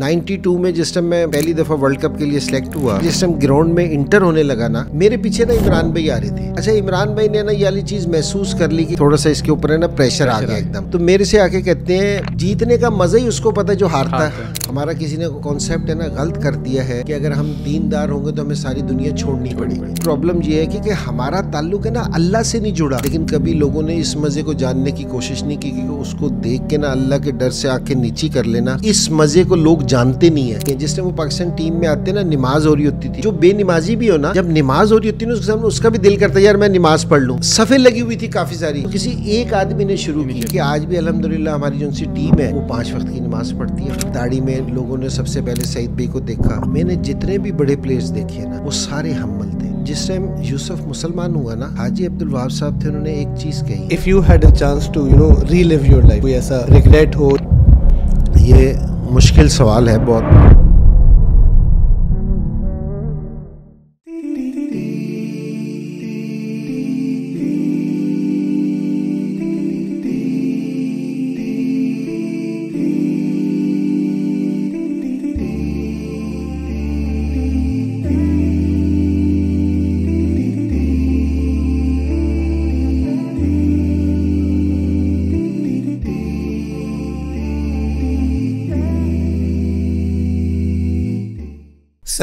92 में जिस टाइम मैं पहली दफ़ा वर्ल्ड कप के लिए सिलेक्ट हुआ जिस टाइम ग्राउंड में इंटर होने लगा ना मेरे पीछे ना इमरान भाई आ रहे थे अच्छा इमरान भाई ने ना ये वाली चीज़ महसूस कर ली कि थोड़ा सा इसके ऊपर है ना प्रेशर आ गया एकदम तो मेरे से आके कहते हैं जीतने का मज़ा ही उसको पता है जो हारता है हमारा किसी ने कॉन्सेप्ट है ना गलत कर दिया है कि अगर हम दीनदार होंगे तो हमें सारी दुनिया छोड़नी पड़ेगी प्रॉब्लम ये है कि, कि हमारा ताल्लुक है ना अल्लाह से नहीं जुड़ा लेकिन कभी लोगों ने इस मज़े को जानने की कोशिश नहीं की उसको देख के ना अल्लाह के डर से आके नीचे कर लेना इस मज़े को लोग जानते नहीं है जिस टाइम वो पाकिस्तान टीम में आते ना नमाज हो रही होती थी जो बेनिमाजी भी हो ना जब नमाज हो रही होती है ना उसका भी दिल करता है यार मैं नमाज पढ़ लू सफ़े लगी हुई थी काफ़ी सारी तो किसी एक आदमी ने शुरू की कि आज भी अलहमदुल्ला हमारी जो उनकी टीम है वो पांच वक्त की नमाज पढ़ती है दाढ़ी में लोगों ने सबसे पहले सईद भाई को देखा मैंने जितने भी बड़े प्लेयर्स देखे ना वो सारे हमल थे जिस टाइम यूसुफ मुसलमान हुआ ना हाजी अब्दुल वहाब साहब थे उन्होंने एक चीज़ कही if you had a chance to you know relive your life कोई ऐसा रिग्रेट हो ये मुश्किल सवाल है बहुत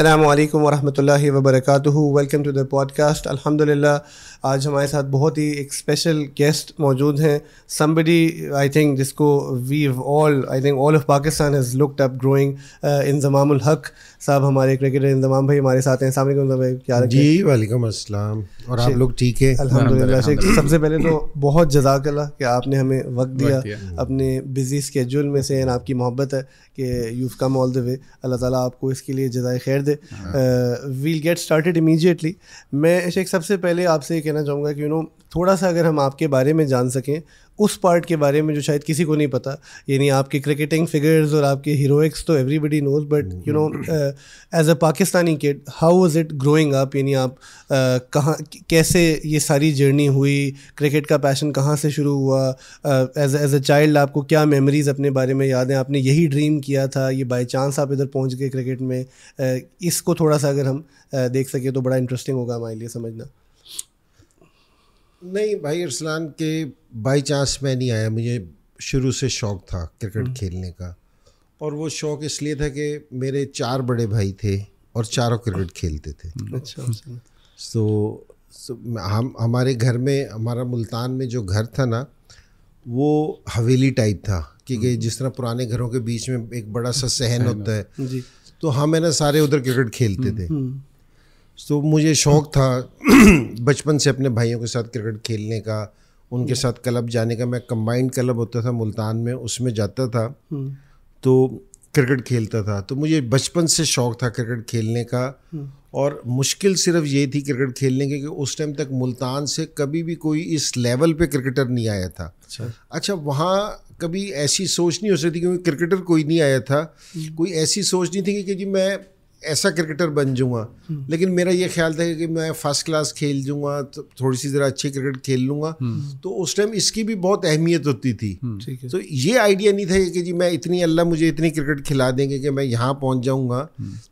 अल्लाम वरहमल वबरक वेलकम टू द पॉडकास्ट अल्हम्दुलिल्लाह आज हमारे साथ बहुत ही एक स्पेशल गेस्ट मौजूद हैं समबडी आई थिंक जिसको we all I think all of Pakistan has looked up growing Inzamamul Haq साहब हमारे क्रिकेटर इंजमाम भाई हमारे साथ हैं सलाम भाई क्या जी वालेकुम अस्सलाम और आप लोग ठीक है अलहमदिल्ला शेख सबसे पहले तो बहुत जजाकल्ला कि आपने हमें वक्त दिया अपने बिजी स्केजूल में से आपकी मोहब्बत है कि यूफ़ कम ऑल द वे अल्लाह ताला आपको इसके लिए जजाय खैर they will get started immediately मैं शेख सबसे पहले आपसे ये कहना चाहूँगा कि यू you नो know, थोड़ा सा अगर हम आपके बारे में जान सकें उस पार्ट के बारे में जो शायद किसी को नहीं पता यानी आपके क्रिकेटिंग फिगर्स और आपके हीरोइक्स तो everybody knows but you know as a Pakistani kid how is it growing up यानी आप uh, कहाँ कैसे ये सारी जर्नी हुई क्रिकेट का पैशन कहाँ से शुरू हुआ एज एज अ चाइल्ड आपको क्या मेमोरीज अपने बारे में याद हैं आपने यही ड्रीम किया था ये बाई चांस आप इधर पहुँच गए क्रिकेट में uh, इसको थोड़ा सा अगर हम uh, देख सकें तो बड़ा इंटरेस्टिंग होगा हमारे लिए समझना नहीं भाई अरसलान के बाई चांस मैं नहीं आया मुझे शुरू से शौक़ था क्रिकेट हम्म। खेलने का और वो शौक़ इसलिए था कि मेरे चार बड़े भाई थे और चारों क्रिकेट खेलते थे हम्म। अच्छा सो हम्म। अच्छा। हम हमारे घर में हमारा मुल्तान में जो घर था ना वो हवेली टाइप था कि जिस तरह पुराने घरों के बीच में एक बड़ा सा सहन होता है तो हम है ना सारे उधर क्रिकेट खेलते थे तो मुझे शौक़ था बचपन से अपने भाइयों के साथ क्रिकेट खेलने का उनके साथ क्लब जाने का मैं कंबाइंड क्लब होता था मुल्तान में उसमें जाता था हम्म। तो क्रिकेट खेलता था तो मुझे बचपन से शौक़ था क्रिकेट खेलने का हम्म। और मुश्किल सिर्फ ये थी क्रिकेट खेलने की कि उस टाइम तक मुल्तान से कभी भी कोई इस लेवल पे क्रिकेटर नहीं आया था अच्छा, अच्छा वहाँ कभी ऐसी सोच नहीं हो सकती क्योंकि क्रिकेटर कोई नहीं आया था हम्म। कोई ऐसी सोच नहीं थी कि जी मैं ऐसा क्रिकेटर बन जाऊँगा हम्म। लेकिन मेरा ये ख्याल था कि मैं फर्स्ट क्लास खेल जाऊँगा तो थोड़ी सी ज़रा अच्छी क्रिकेट खेल लूँगा हम्म। तो उस टाइम इसकी भी बहुत अहमियत होती थी हम्म। तो ये आइडिया नहीं था कि जी मैं इतनी अल्लाह मुझे इतनी क्रिकेट खिला देंगे कि मैं यहाँ पहुँच जाऊँगा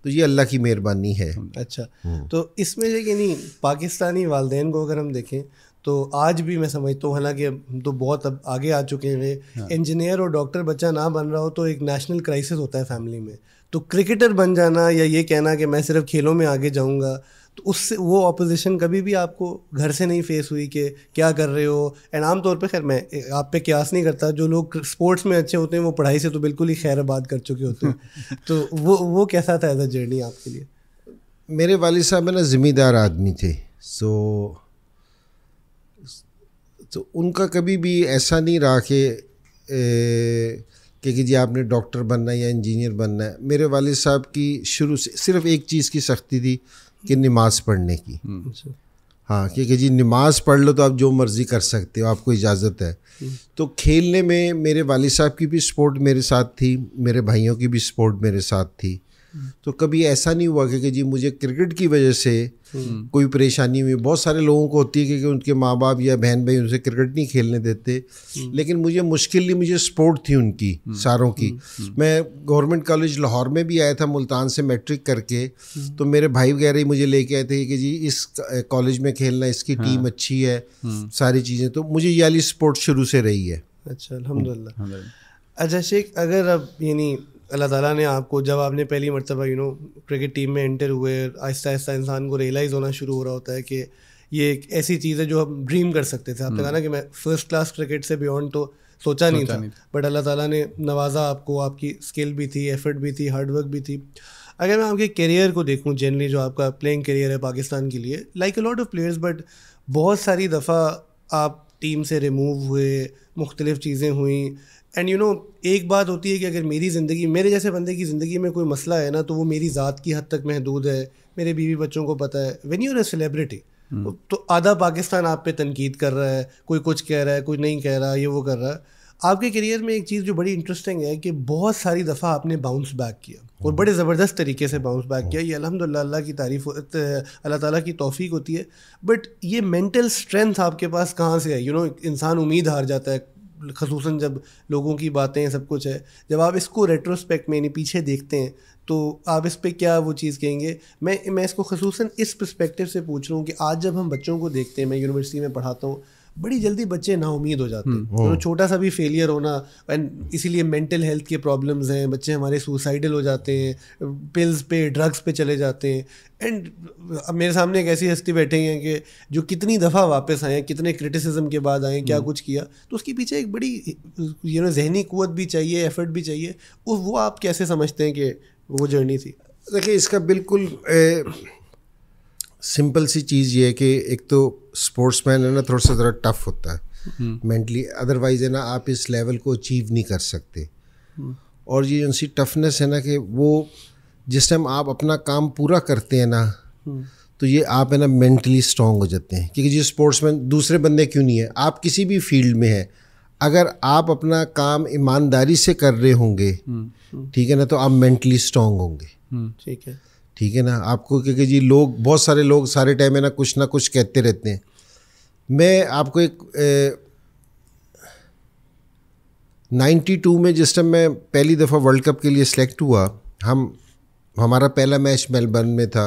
तो ये अल्लाह की मेहरबानी है अच्छा तो इसमें से कि नहीं पाकिस्तानी वालदे को अगर हम देखें तो आज भी मैं समझता हूँ हालांकि हम तो बहुत अब आगे आ चुके हैं इंजीनियर हाँ। और डॉक्टर बच्चा ना बन रहा हो तो एक नेशनल क्राइसिस होता है फैमिली में तो क्रिकेटर बन जाना या ये कहना कि मैं सिर्फ खेलों में आगे जाऊँगा तो उससे वो अपोजिशन कभी भी आपको घर से नहीं फेस हुई कि क्या कर रहे हो एंड आम तौर पे खैर मैं आप पे क्यास नहीं करता जो लोग स्पोर्ट्स में अच्छे होते हैं वो पढ़ाई से तो बिल्कुल ही खैर बात कर चुके होते हैं तो वो वो कैसा था एज अ जर्नी आपके लिए मेरे वाल साहब ना ज़िम्मेदार आदमी थे सो तो उनका कभी भी ऐसा नहीं रहा कि क्योंकि जी आपने डॉक्टर बनना है या इंजीनियर बनना है मेरे वाले साहब की शुरू से सिर्फ एक चीज़ की सख्ती थी कि नमाज पढ़ने की हम्म। अच्छा। हाँ क्योंकि जी नमाज पढ़ लो तो आप जो मर्ज़ी कर सकते हो आपको इजाज़त है हम्म। तो खेलने में मेरे वाले साहब की भी सपोर्ट मेरे साथ थी मेरे भाइयों की भी सपोर्ट मेरे साथ थी तो कभी ऐसा नहीं हुआ कि जी मुझे क्रिकेट की वजह से कोई परेशानी हुई बहुत सारे लोगों को होती है कि, उनके माँ बाप या बहन भाई उनसे क्रिकेट नहीं खेलने देते लेकिन मुझे मुश्किल नहीं मुझे स्पोर्ट थी उनकी सारों की मैं गवर्नमेंट कॉलेज लाहौर में भी आया था मुल्तान से मैट्रिक करके तो मेरे भाई वगैरह ही मुझे लेके आए थे कि जी इस कॉलेज में खेलना इसकी हाँ। टीम अच्छी है हम्म। सारी चीज़ें तो मुझे ये वाली स्पोर्ट शुरू से रही है अच्छा अलहमदिल्ला हम्म। अच्छा शेख अगर अब यानी अल्लाह ताला ने आपको जब आपने पहली मरतबा यू नो क्रिकेट टीम में एंटर हुए आहिस्ता आहिस्ता इंसान को रियलाइज़ होना शुरू हो रहा होता है कि ये एक ऐसी चीज़ है जो हम ड्रीम कर सकते थे आपने हम्म। कहा ना कि मैं फर्स्ट क्लास क्रिकेट से बियॉन्ड तो सोचा नहीं था बट अल्लाह ताला ने नवाजा आपको आपकी स्किल भी थी एफर्ट भी थी हार्डवर्क भी थी अगर मैं आपके करियर को देखूँ जनरली जो आपका प्लेइंग करियर है पाकिस्तान के लिए like a lot of players but बहुत सारी दफ़ा आप टीम से रिमूव हुए मुख्तलिफ चीज़ें हुई एंड यू नो एक बात होती है कि अगर मेरी ज़िंदगी मेरे जैसे बंदे की ज़िंदगी में कोई मसला है ना तो वो मेरी ज़ात की हद तक महदूद है मेरे बीवी बच्चों को पता है वेन आर अ सेलिब्रिटी तो आधा पाकिस्तान आप पे तनकीद कर रहा है कोई कुछ कह रहा है कोई नहीं कह रहा ये वो कर रहा है आपके करियर में एक चीज़ जो बड़ी इंटरेस्टिंग है कि बहुत सारी दफ़ा आपने बाउंस बैक किया और hmm. बड़े ज़बरदस्त तरीके से बाउंस बैक किया hmm. ये अलहमदिल्ला अल्लाह की तारीफ अल्लाह ताला की तोफ़ी होती है बट ये मेंटल स्ट्रेंथ आपके पास कहाँ से है यू नो इंसान उम्मीद हार जाता है खसूस जब लोगों की बातें सब कुछ है जब आप इसको रेट्रोस्पेक्ट में यानी पीछे देखते हैं तो आप इस पर क्या वो चीज़ कहेंगे मैं मैं इसको खसूस इस परस्पेक्टिव से पूछ रहा हूँ कि आज जब हम बच्चों को देखते हैं मैं यूनिवर्सिटी में पढ़ाता हूँ बड़ी जल्दी बच्चे ना उम्मीद हो जाते हैं हम्म, तो छोटा सा भी फेलियर होना एंड इसीलिए मेंटल हेल्थ के प्रॉब्लम्स हैं बच्चे हमारे सुसाइडल हो जाते हैं पिल्स पे ड्रग्स पे चले जाते हैं एंड अब मेरे सामने एक ऐसी हस्ती बैठे हैं कि जो कितनी दफ़ा वापस आए कितने क्रिटिसिज्म के बाद आए क्या हम्म। कुछ किया तो उसके पीछे एक बड़ी यू नो जहनी कुत भी चाहिए एफर्ट भी चाहिए वो आप कैसे समझते हैं कि वो जर्नी थी देखिए इसका बिल्कुल सिंपल सी चीज़ ये है कि एक तो स्पोर्ट्समैन है ना थोड़ा सा ज़रा टफ होता है मेंटली हम्म। अदरवाइज है ना आप इस लेवल को अचीव नहीं कर सकते हम्म। और ये उनसी टफनेस है ना कि वो जिस टाइम आप अपना काम पूरा करते हैं ना हम्म। तो ये आप है ना मेंटली स्ट्रांग हो जाते हैं क्योंकि जो स्पोर्ट्समैन दूसरे बंदे क्यों नहीं है आप किसी भी फील्ड में हैं अगर आप अपना काम ईमानदारी से कर रहे होंगे ठीक है ना तो आप मेंटली स्ट्रांग होंगे ठीक है ठीक है ना आपको क्योंकि जी लोग बहुत सारे लोग सारे टाइम है ना कुछ ना कुछ कहते रहते हैं मैं आपको एक नाइन्टी टू में जिस टाइम मैं पहली दफ़ा वर्ल्ड कप के लिए सेलेक्ट हुआ हम हमारा पहला मैच मेलबर्न में था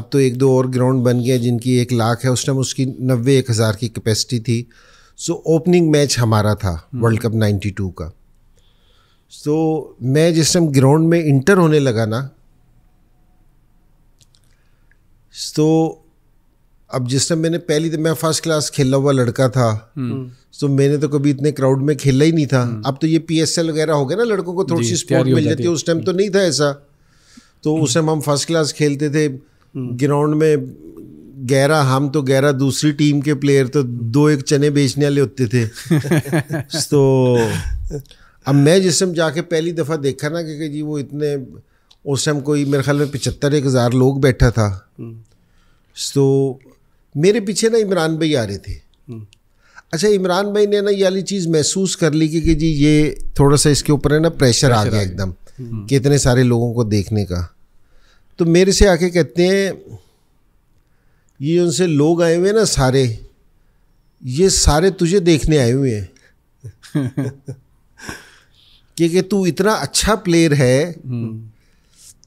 अब तो एक दो और ग्राउंड बन गया जिनकी एक लाख है उस टाइम उसकी नब्बे एक हज़ार की कैपेसिटी थी सो ओपनिंग मैच हमारा था world hmm. Cup ninety two का सो मैं जिस टाइम ग्राउंड में इंटर होने लगा ना तो अब जिस टाइम मैंने पहली मैं फर्स्ट क्लास खेला हुआ लड़का था हम्म। तो मैंने तो कभी इतने क्राउड में खेला ही नहीं था हम्म। अब तो ये पी वगैरह हो गया ना लड़कों को थोड़ी सी स्पोर्ट मिल जाती है उस टाइम तो नहीं था ऐसा तो उस टाइम हम फर्स्ट क्लास खेलते थे ग्राउंड हम्म। में गहरा हम तो गहरा दूसरी टीम के प्लेयर तो दो एक चने बेचने वाले होते थे तो अब मैं जिस टाइम जाके पहली दफ़ा देखा ना कि जी वो इतने उस टाइम कोई मेरे ख्याल में पचहत्तर एक हज़ार लोग बैठा था तो मेरे पीछे ना इमरान भाई आ रहे थे हम्म। अच्छा इमरान भाई ने ना ये वाली चीज़ महसूस कर ली कि, कि जी ये थोड़ा सा इसके ऊपर है ना प्रेशर आ गया एकदम हम्म। कि इतने सारे लोगों को देखने का तो मेरे से आके कहते हैं ये उनसे लोग आए हुए हैं ना सारे ये सारे तुझे देखने आए हुए हैं क्योंकि तू इतना अच्छा प्लेयर है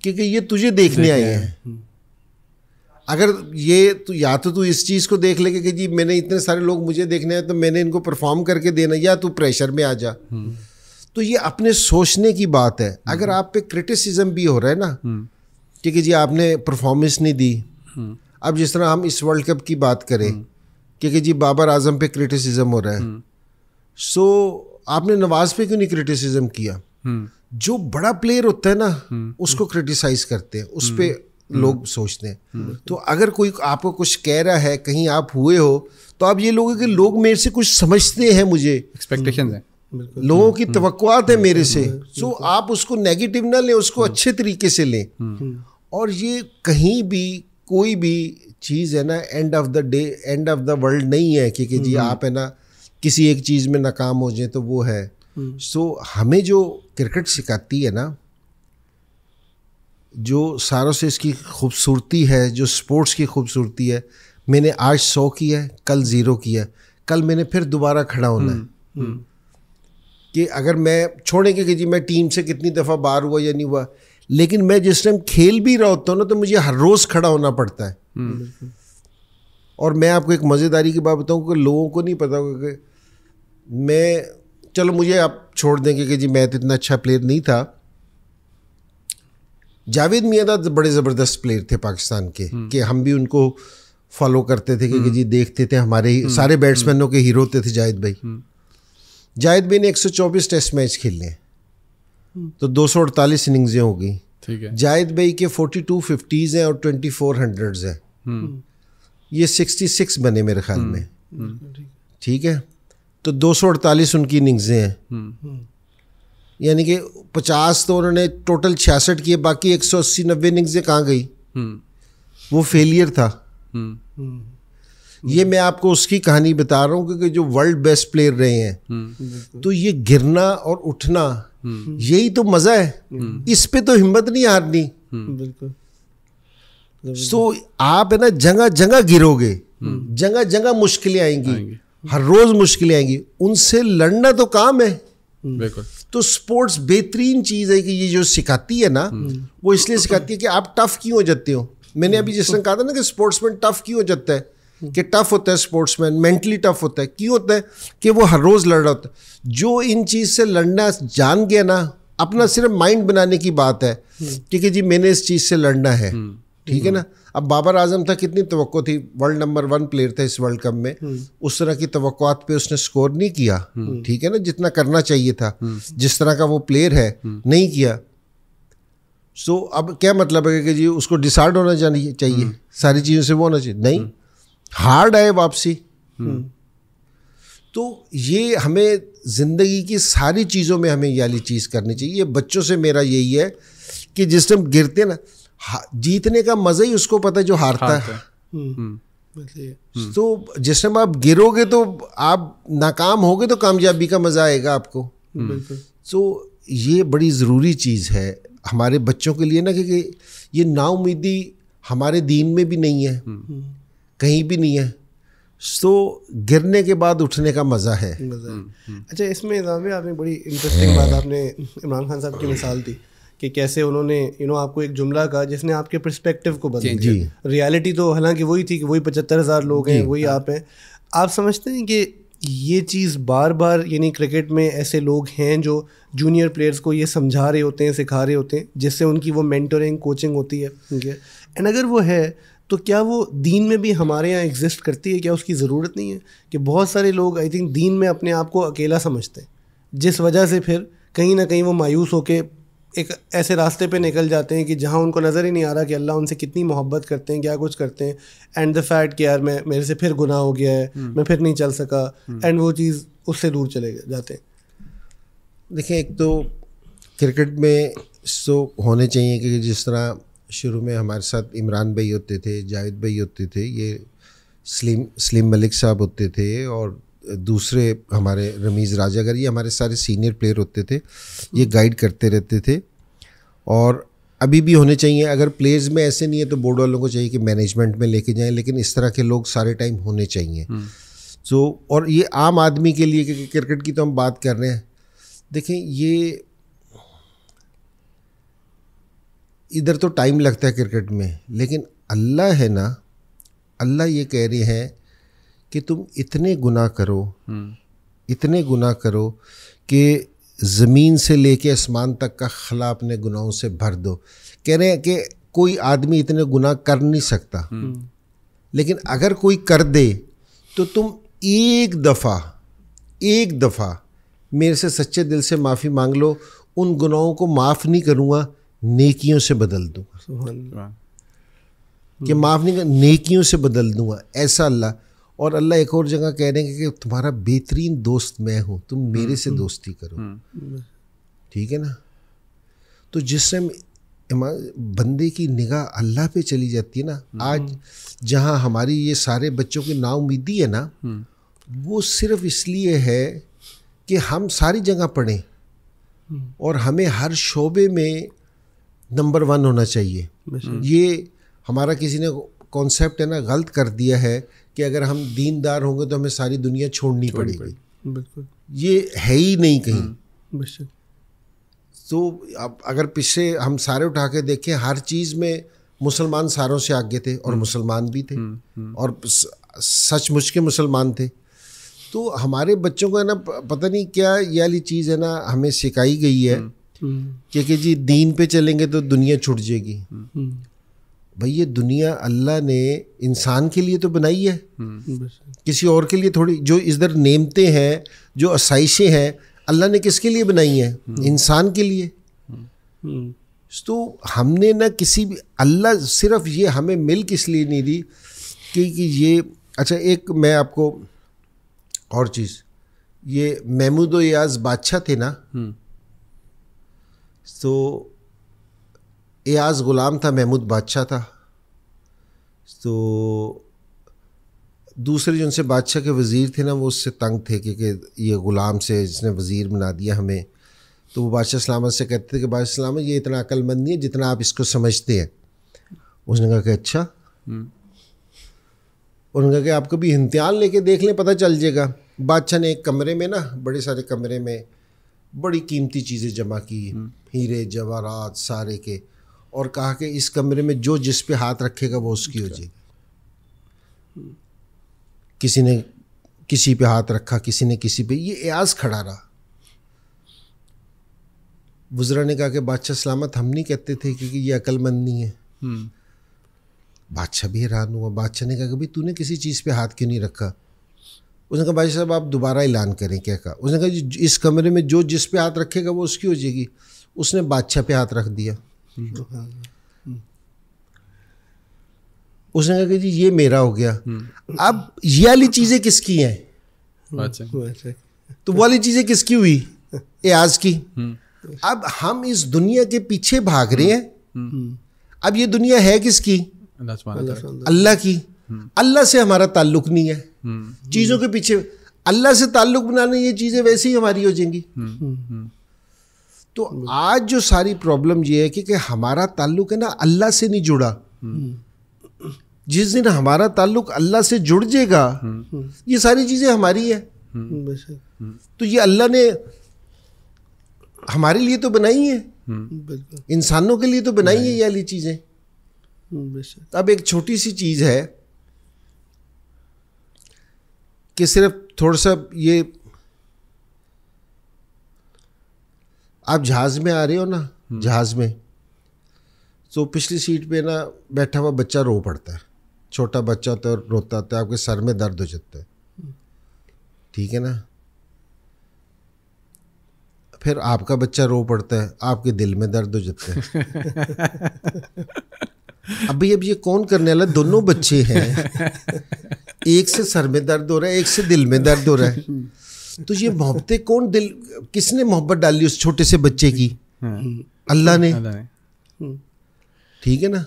क्योंकि ये तुझे देखने आए हैं हम्म। अगर ये तो या तो तू इस चीज़ को देख ले कि जी मैंने इतने सारे लोग मुझे देखने आए तो मैंने इनको परफॉर्म करके देना या तू प्रेशर में आ जा हम्म। तो ये अपने सोचने की बात है हम्म। अगर आप पे क्रिटिसिज्म भी हो रहा है ना ठीक है जी आपने परफॉर्मेंस नहीं दी अब जिस तरह हम इस वर्ल्ड कप की बात करें क्योंकि जी बाबर आजम पे क्रिटिसिज्म हो रहा है सो आपने नवाज पे क्यों नहीं क्रिटिसिज्म किया जो बड़ा प्लेयर होता है ना हम्म, उसको क्रिटिसाइज हम्म। करते हैं उस हम्म, पर लोग सोचते हैं तो अगर कोई आपको कुछ कह रहा है कहीं आप हुए हो तो आप ये लोग कि लोग मेरे से कुछ समझते हैं मुझे एक्सपेक्टेशन है लोगों की तवक्कात है मेरे से सो आप उसको नेगेटिव ना लें उसको अच्छे तरीके से लें और ये कहीं भी कोई भी चीज़ है ना end of the day end of the world नहीं है कि जी आप है ना किसी एक चीज़ में नाकाम हो जाए तो वो है सो हम्म। हमें जो क्रिकेट सिखाती है ना जो सारों से इसकी खूबसूरती है जो स्पोर्ट्स की खूबसूरती है मैंने आज सौ की है कल ज़ीरो की है कल मैंने फिर दोबारा खड़ा होना है हम्म, हम्म। कि अगर मैं छोड़ेंगे कि जी मैं टीम से कितनी दफ़ा बाहर हुआ या नहीं हुआ लेकिन मैं जिस टाइम खेल भी रहा होता हूँ ना तो मुझे हर रोज़ खड़ा होना पड़ता है और मैं आपको एक मज़ेदारी की बात बताऊँ कि लोगों को नहीं पता होगा कि मैं चलो मुझे आप छोड़ देंगे कि जी मैं तो इतना अच्छा प्लेयर नहीं था जावेद मियादा बड़े ज़बरदस्त प्लेयर थे पाकिस्तान के हम्म। कि हम भी उनको फॉलो करते थे क्योंकि हम्म। जी देखते थे हमारे हम्म। सारे बैट्समैनों के हीरो होते थे जाहिद भाई जाहिद भाई ने 124 टेस्ट मैच खेले तो अड़तालीस इनिंग्सें हो गई ठीक जाहिद भाई के 42 फिफ्टीज़ हैं और 24 हंड्रेड्स हैं ये 66 बने मेरे ख्याल में ठीक है तो दो उनकी इनिंग्सें हैं हम्म। यानी कि पचास तो उन्होंने टोटल छियासठ किए बाकी एक सौ अस्सी नब्बे इनिंग्सें कहाँ गई हम्म। वो फेलियर था हम्म। ये मैं आपको उसकी कहानी बता रहा हूँ क्योंकि जो वर्ल्ड बेस्ट प्लेयर रहे हैं तो ये गिरना और उठना यही तो मज़ा है इस पे तो हिम्मत नहीं हारनी बिल्कुल तो आप है ना जगह जगह गिरोगे जगह जगह मुश्किलें आएंगी हर रोज़ मुश्किलें आएंगी उनसे लड़ना तो काम है तो स्पोर्ट्स बेहतरीन चीज़ है कि ये जो सिखाती है ना हम्म। वो इसलिए सिखाती है कि आप टफ़ क्यों हो जाते हो मैंने अभी जिस तरह कहा था ना कि स्पोर्ट्समैन टफ़ क्यों हो जाता है कि टफ होता है स्पोर्ट्समैन मेंटली टफ होता है क्यों होता है कि वो हर रोज़ लड़ रहा होता है जो इन चीज़ से लड़ना जान गया ना अपना सिर्फ माइंड बनाने की बात है ठीक हम्म। है जी मैंने इस चीज़ से लड़ना है हम्म। ठीक है ना अब बाबर आजम था कितनी तो थी वर्ल्ड नंबर वन प्लेयर था इस वर्ल्ड कप में हम्म। उस तरह की तो पे उसने स्कोर नहीं किया हम्म। ठीक है ना जितना करना चाहिए था हम्म। जिस तरह का वो प्लेयर है नहीं किया सो so, अब क्या मतलब है कि जी उसको डिसार्ड होना चाहिए चाहिए सारी चीज़ों से वो होना चाहिए नहीं हार्ड आए वापसी तो ये हमें ज़िंदगी की सारी चीज़ों में हमें ये चीज़ करनी चाहिए बच्चों से मेरा यही है कि जिस टाइम गिरते ना जीतने का मजा ही उसको पता है जो हारता है हम्म। हम्म। हम्म। तो जिस टाइम आप गिरोगे तो आप नाकाम होगे तो कामयाबी का मजा आएगा आपको तो ये बड़ी ज़रूरी चीज़ है हमारे बच्चों के लिए ना कि ये नाउमीदी हमारे दीन में भी नहीं है कहीं भी नहीं है तो गिरने के बाद उठने का मज़ा है मज़ा अच्छा इसमें आपने बड़ी इंटरेस्टिंग बात आपने इमरान खान साहब की मिसाल दी कि कैसे उन्होंने यू नो आपको एक जुमला कहा जिसने आपके परस्पेक्टिव को दिया रियलिटी तो हालांकि वही थी कि वही पचहत्तर हज़ार लोग हैं वही हाँ। आप हैं आप समझते हैं कि ये चीज़ बार बार यानी क्रिकेट में ऐसे लोग हैं जो जूनियर प्लेयर्स को ये समझा रहे होते हैं सिखा रहे होते हैं जिससे उनकी वो मैंटोरिंग कोचिंग होती है एंड अगर वो है तो क्या वो दीन में भी हमारे यहाँ एग्जिस्ट करती है क्या उसकी ज़रूरत नहीं है कि बहुत सारे लोग आई थिंक दीन में अपने आप को अकेला समझते हैं जिस वजह से फिर कहीं ना कहीं वो मायूस होकर एक ऐसे रास्ते पे निकल जाते हैं कि जहाँ उनको नज़र ही नहीं आ रहा कि अल्लाह उनसे कितनी मोहब्बत करते हैं क्या कुछ करते हैं एंड द फैट कि यार मैं मेरे से फिर गुनाह हो गया है हम्म। मैं फिर नहीं चल सका एंड हम्म। वो चीज़ उससे दूर चले जाते हैं देखिए एक तो क्रिकेट में सो होने चाहिए कि जिस तरह शुरू में हमारे साथ इमरान भाई होते थे जावेद भाई होते थे ये स्लिम स्लिम मलिक साहब होते थे और दूसरे हमारे रमीज़ राजा ये हमारे सारे सीनियर प्लेयर होते थे ये गाइड करते रहते थे और अभी भी होने चाहिए अगर प्लेयर्स में ऐसे नहीं है तो बोर्ड वालों को चाहिए कि मैनेजमेंट में लेके जाएं लेकिन इस तरह के लोग सारे टाइम होने चाहिए हम्म। तो और ये आम आदमी के लिए क्योंकि क्रिकेट की तो हम बात कर रहे हैं देखें ये इधर तो टाइम लगता है क्रिकेट में लेकिन अल्लाह है ना अल्लाह ये कह रहे हैं कि तुम इतने गुना करो हम्म। इतने गुना करो कि ज़मीन से लेके आसमान तक का खला अपने गुनाहों से भर दो कह रहे हैं कि कोई आदमी इतने गुना कर नहीं सकता हम्म। लेकिन अगर कोई कर दे तो तुम एक दफ़ा एक दफ़ा मेरे से सच्चे दिल से माफ़ी मांग लो उन गुनाहों को माफ़ नहीं करूँगा नेकियों से बदल दूँगा कि माफ़ नहीं कर नेकियों से बदल दूँगा ऐसा अल्लाह और अल्लाह एक और जगह कह रहे हैं कि तुम्हारा बेहतरीन दोस्त मैं हूँ तुम हम्म, मेरे से हम्म, दोस्ती करो हम्म। ठीक है ना तो जिस टाइम बंदे की निगाह अल्लाह पे चली जाती है ना आज जहाँ हमारी ये सारे बच्चों की नाउमीदी है ना वो सिर्फ इसलिए है कि हम सारी जगह पढ़ें और हमें हर शोबे में नंबर वन होना चाहिए ये हमारा किसी ने कॉन्सेप्ट है ना गलत कर दिया है कि अगर हम दीनदार होंगे तो हमें सारी दुनिया छोड़नी पड़ेगी बिल्कुल ये है ही नहीं कहीं हम्म, तो अब अगर पिछले हम सारे उठा के देखें हर चीज़ में मुसलमान सारों से आगे थे और हम्म। मुसलमान भी थे हम्म, और सचमुच के मुसलमान थे तो हमारे बच्चों को है ना पता नहीं क्या ये वाली चीज़ है ना हमें सिखाई गई है क्योंकि जी दीन पे चलेंगे तो दुनिया छुट जाएगी भाई ये दुनिया अल्लाह ने इंसान के लिए तो बनाई है किसी और के लिए थोड़ी जो इधर नेमते हैं जो आसाइशें हैं अल्लाह ने किसके लिए बनाई हैं इंसान के लिए तो हमने ना किसी भी अल्लाह सिर्फ ये हमें मिल किस लिए नहीं दी क्योंकि ये अच्छा एक मैं आपको और चीज़ ये महमूद याज बादशाह थे ना हम्म। तो एयाज ग़ुलाम था महमूद बादशाह था तो दूसरे जो उनसे बादशाह के वज़ीर थे ना वो उससे तंग थे कि, ये ग़ुलाम से जिसने वज़ीर बना दिया हमें तो वो बादशाह सलामत से कहते थे कि बादशाह सलामत ये इतना अक्लमंद नहीं है जितना आप इसको समझते हैं उसने कहा कि अच्छा हम्म। उन्होंने कहा कि आप कभी इम्तहान लेके देख लें पता चल जाएगा बादशाह ने एक कमरे में ना बड़े सारे कमरे में बड़ी कीमती चीज़ें जमा की हम्म। हीरे जवाहरात सारे के और कहा कि इस कमरे में जो जिस पे हाथ रखेगा वो उसकी हो अच्छा। जाएगी किसी ने किसी पे हाथ रखा किसी ने किसी पे ये एयाज खड़ा रहा बुजरा ने कहा कि बादशाह सलामत हम नहीं कहते थे क्योंकि ये अक्लमंद नहीं है हम्म। बादशाह भी हैरान हुआ बादशाह ने कहा कि भाई तूने किसी चीज़ पे हाथ क्यों नहीं रखा उसने कहा बादशाह साहब आप दोबारा ऐलान करें क्या कहा उसने कहा इस कमरे में जो जिस पे हाथ रखेगा वो उसकी हो जाएगी उसने बादशाह पे हाथ रख दिया हम्म। तो हम्म। उसने कहा कि जी ये मेरा हो गया हम्म। अब ये वाली चीज़ें किसकी हैं अच्छा। तो वाली चीज़ें किसकी हुई आज की अब हम इस दुनिया के पीछे भाग रहे हैं अब ये दुनिया है किसकी अल्लाह की अल्लाह से हमारा ताल्लुक नहीं है चीज़ों के पीछे अल्लाह से ताल्लुक बनाने ये चीज़ें वैसे ही हमारी हो जाएंगी तो हम्म। आज जो सारी प्रॉब्लम ये है कि, कि हमारा ताल्लुक है ना अल्लाह से नहीं जुड़ा हम्म। जिस दिन हमारा ताल्लुक अल्लाह से जुड़ जाएगा हम्म। ये सारी चीज़ें हमारी है तो ये अल्लाह ने हमारे लिए तो बनाई है इंसानों के लिए तो बनाई है ये वाली चीज़ें अब एक छोटी सी चीज़ है कि सिर्फ थोड़ा सा ये आप जहाज में आ रहे हो ना हम्म। जहाज में तो पिछली सीट पे ना बैठा हुआ बच्चा रो पड़ता है छोटा बच्चा तो रोता है आपके सर में दर्द हो जाता है ठीक है ना फिर आपका बच्चा रो पड़ता है आपके दिल में दर्द हो जाता है अभी अब ये कौन करने वाला दोनों बच्चे हैं एक से सर में दर्द हो रहा है एक से दिल में दर्द हो रहा है तो ये मोहब्बतें कौन दिल किसने मोहब्बत डाली उस छोटे से बच्चे की अल्लाह ने हम्म। ठीक है ना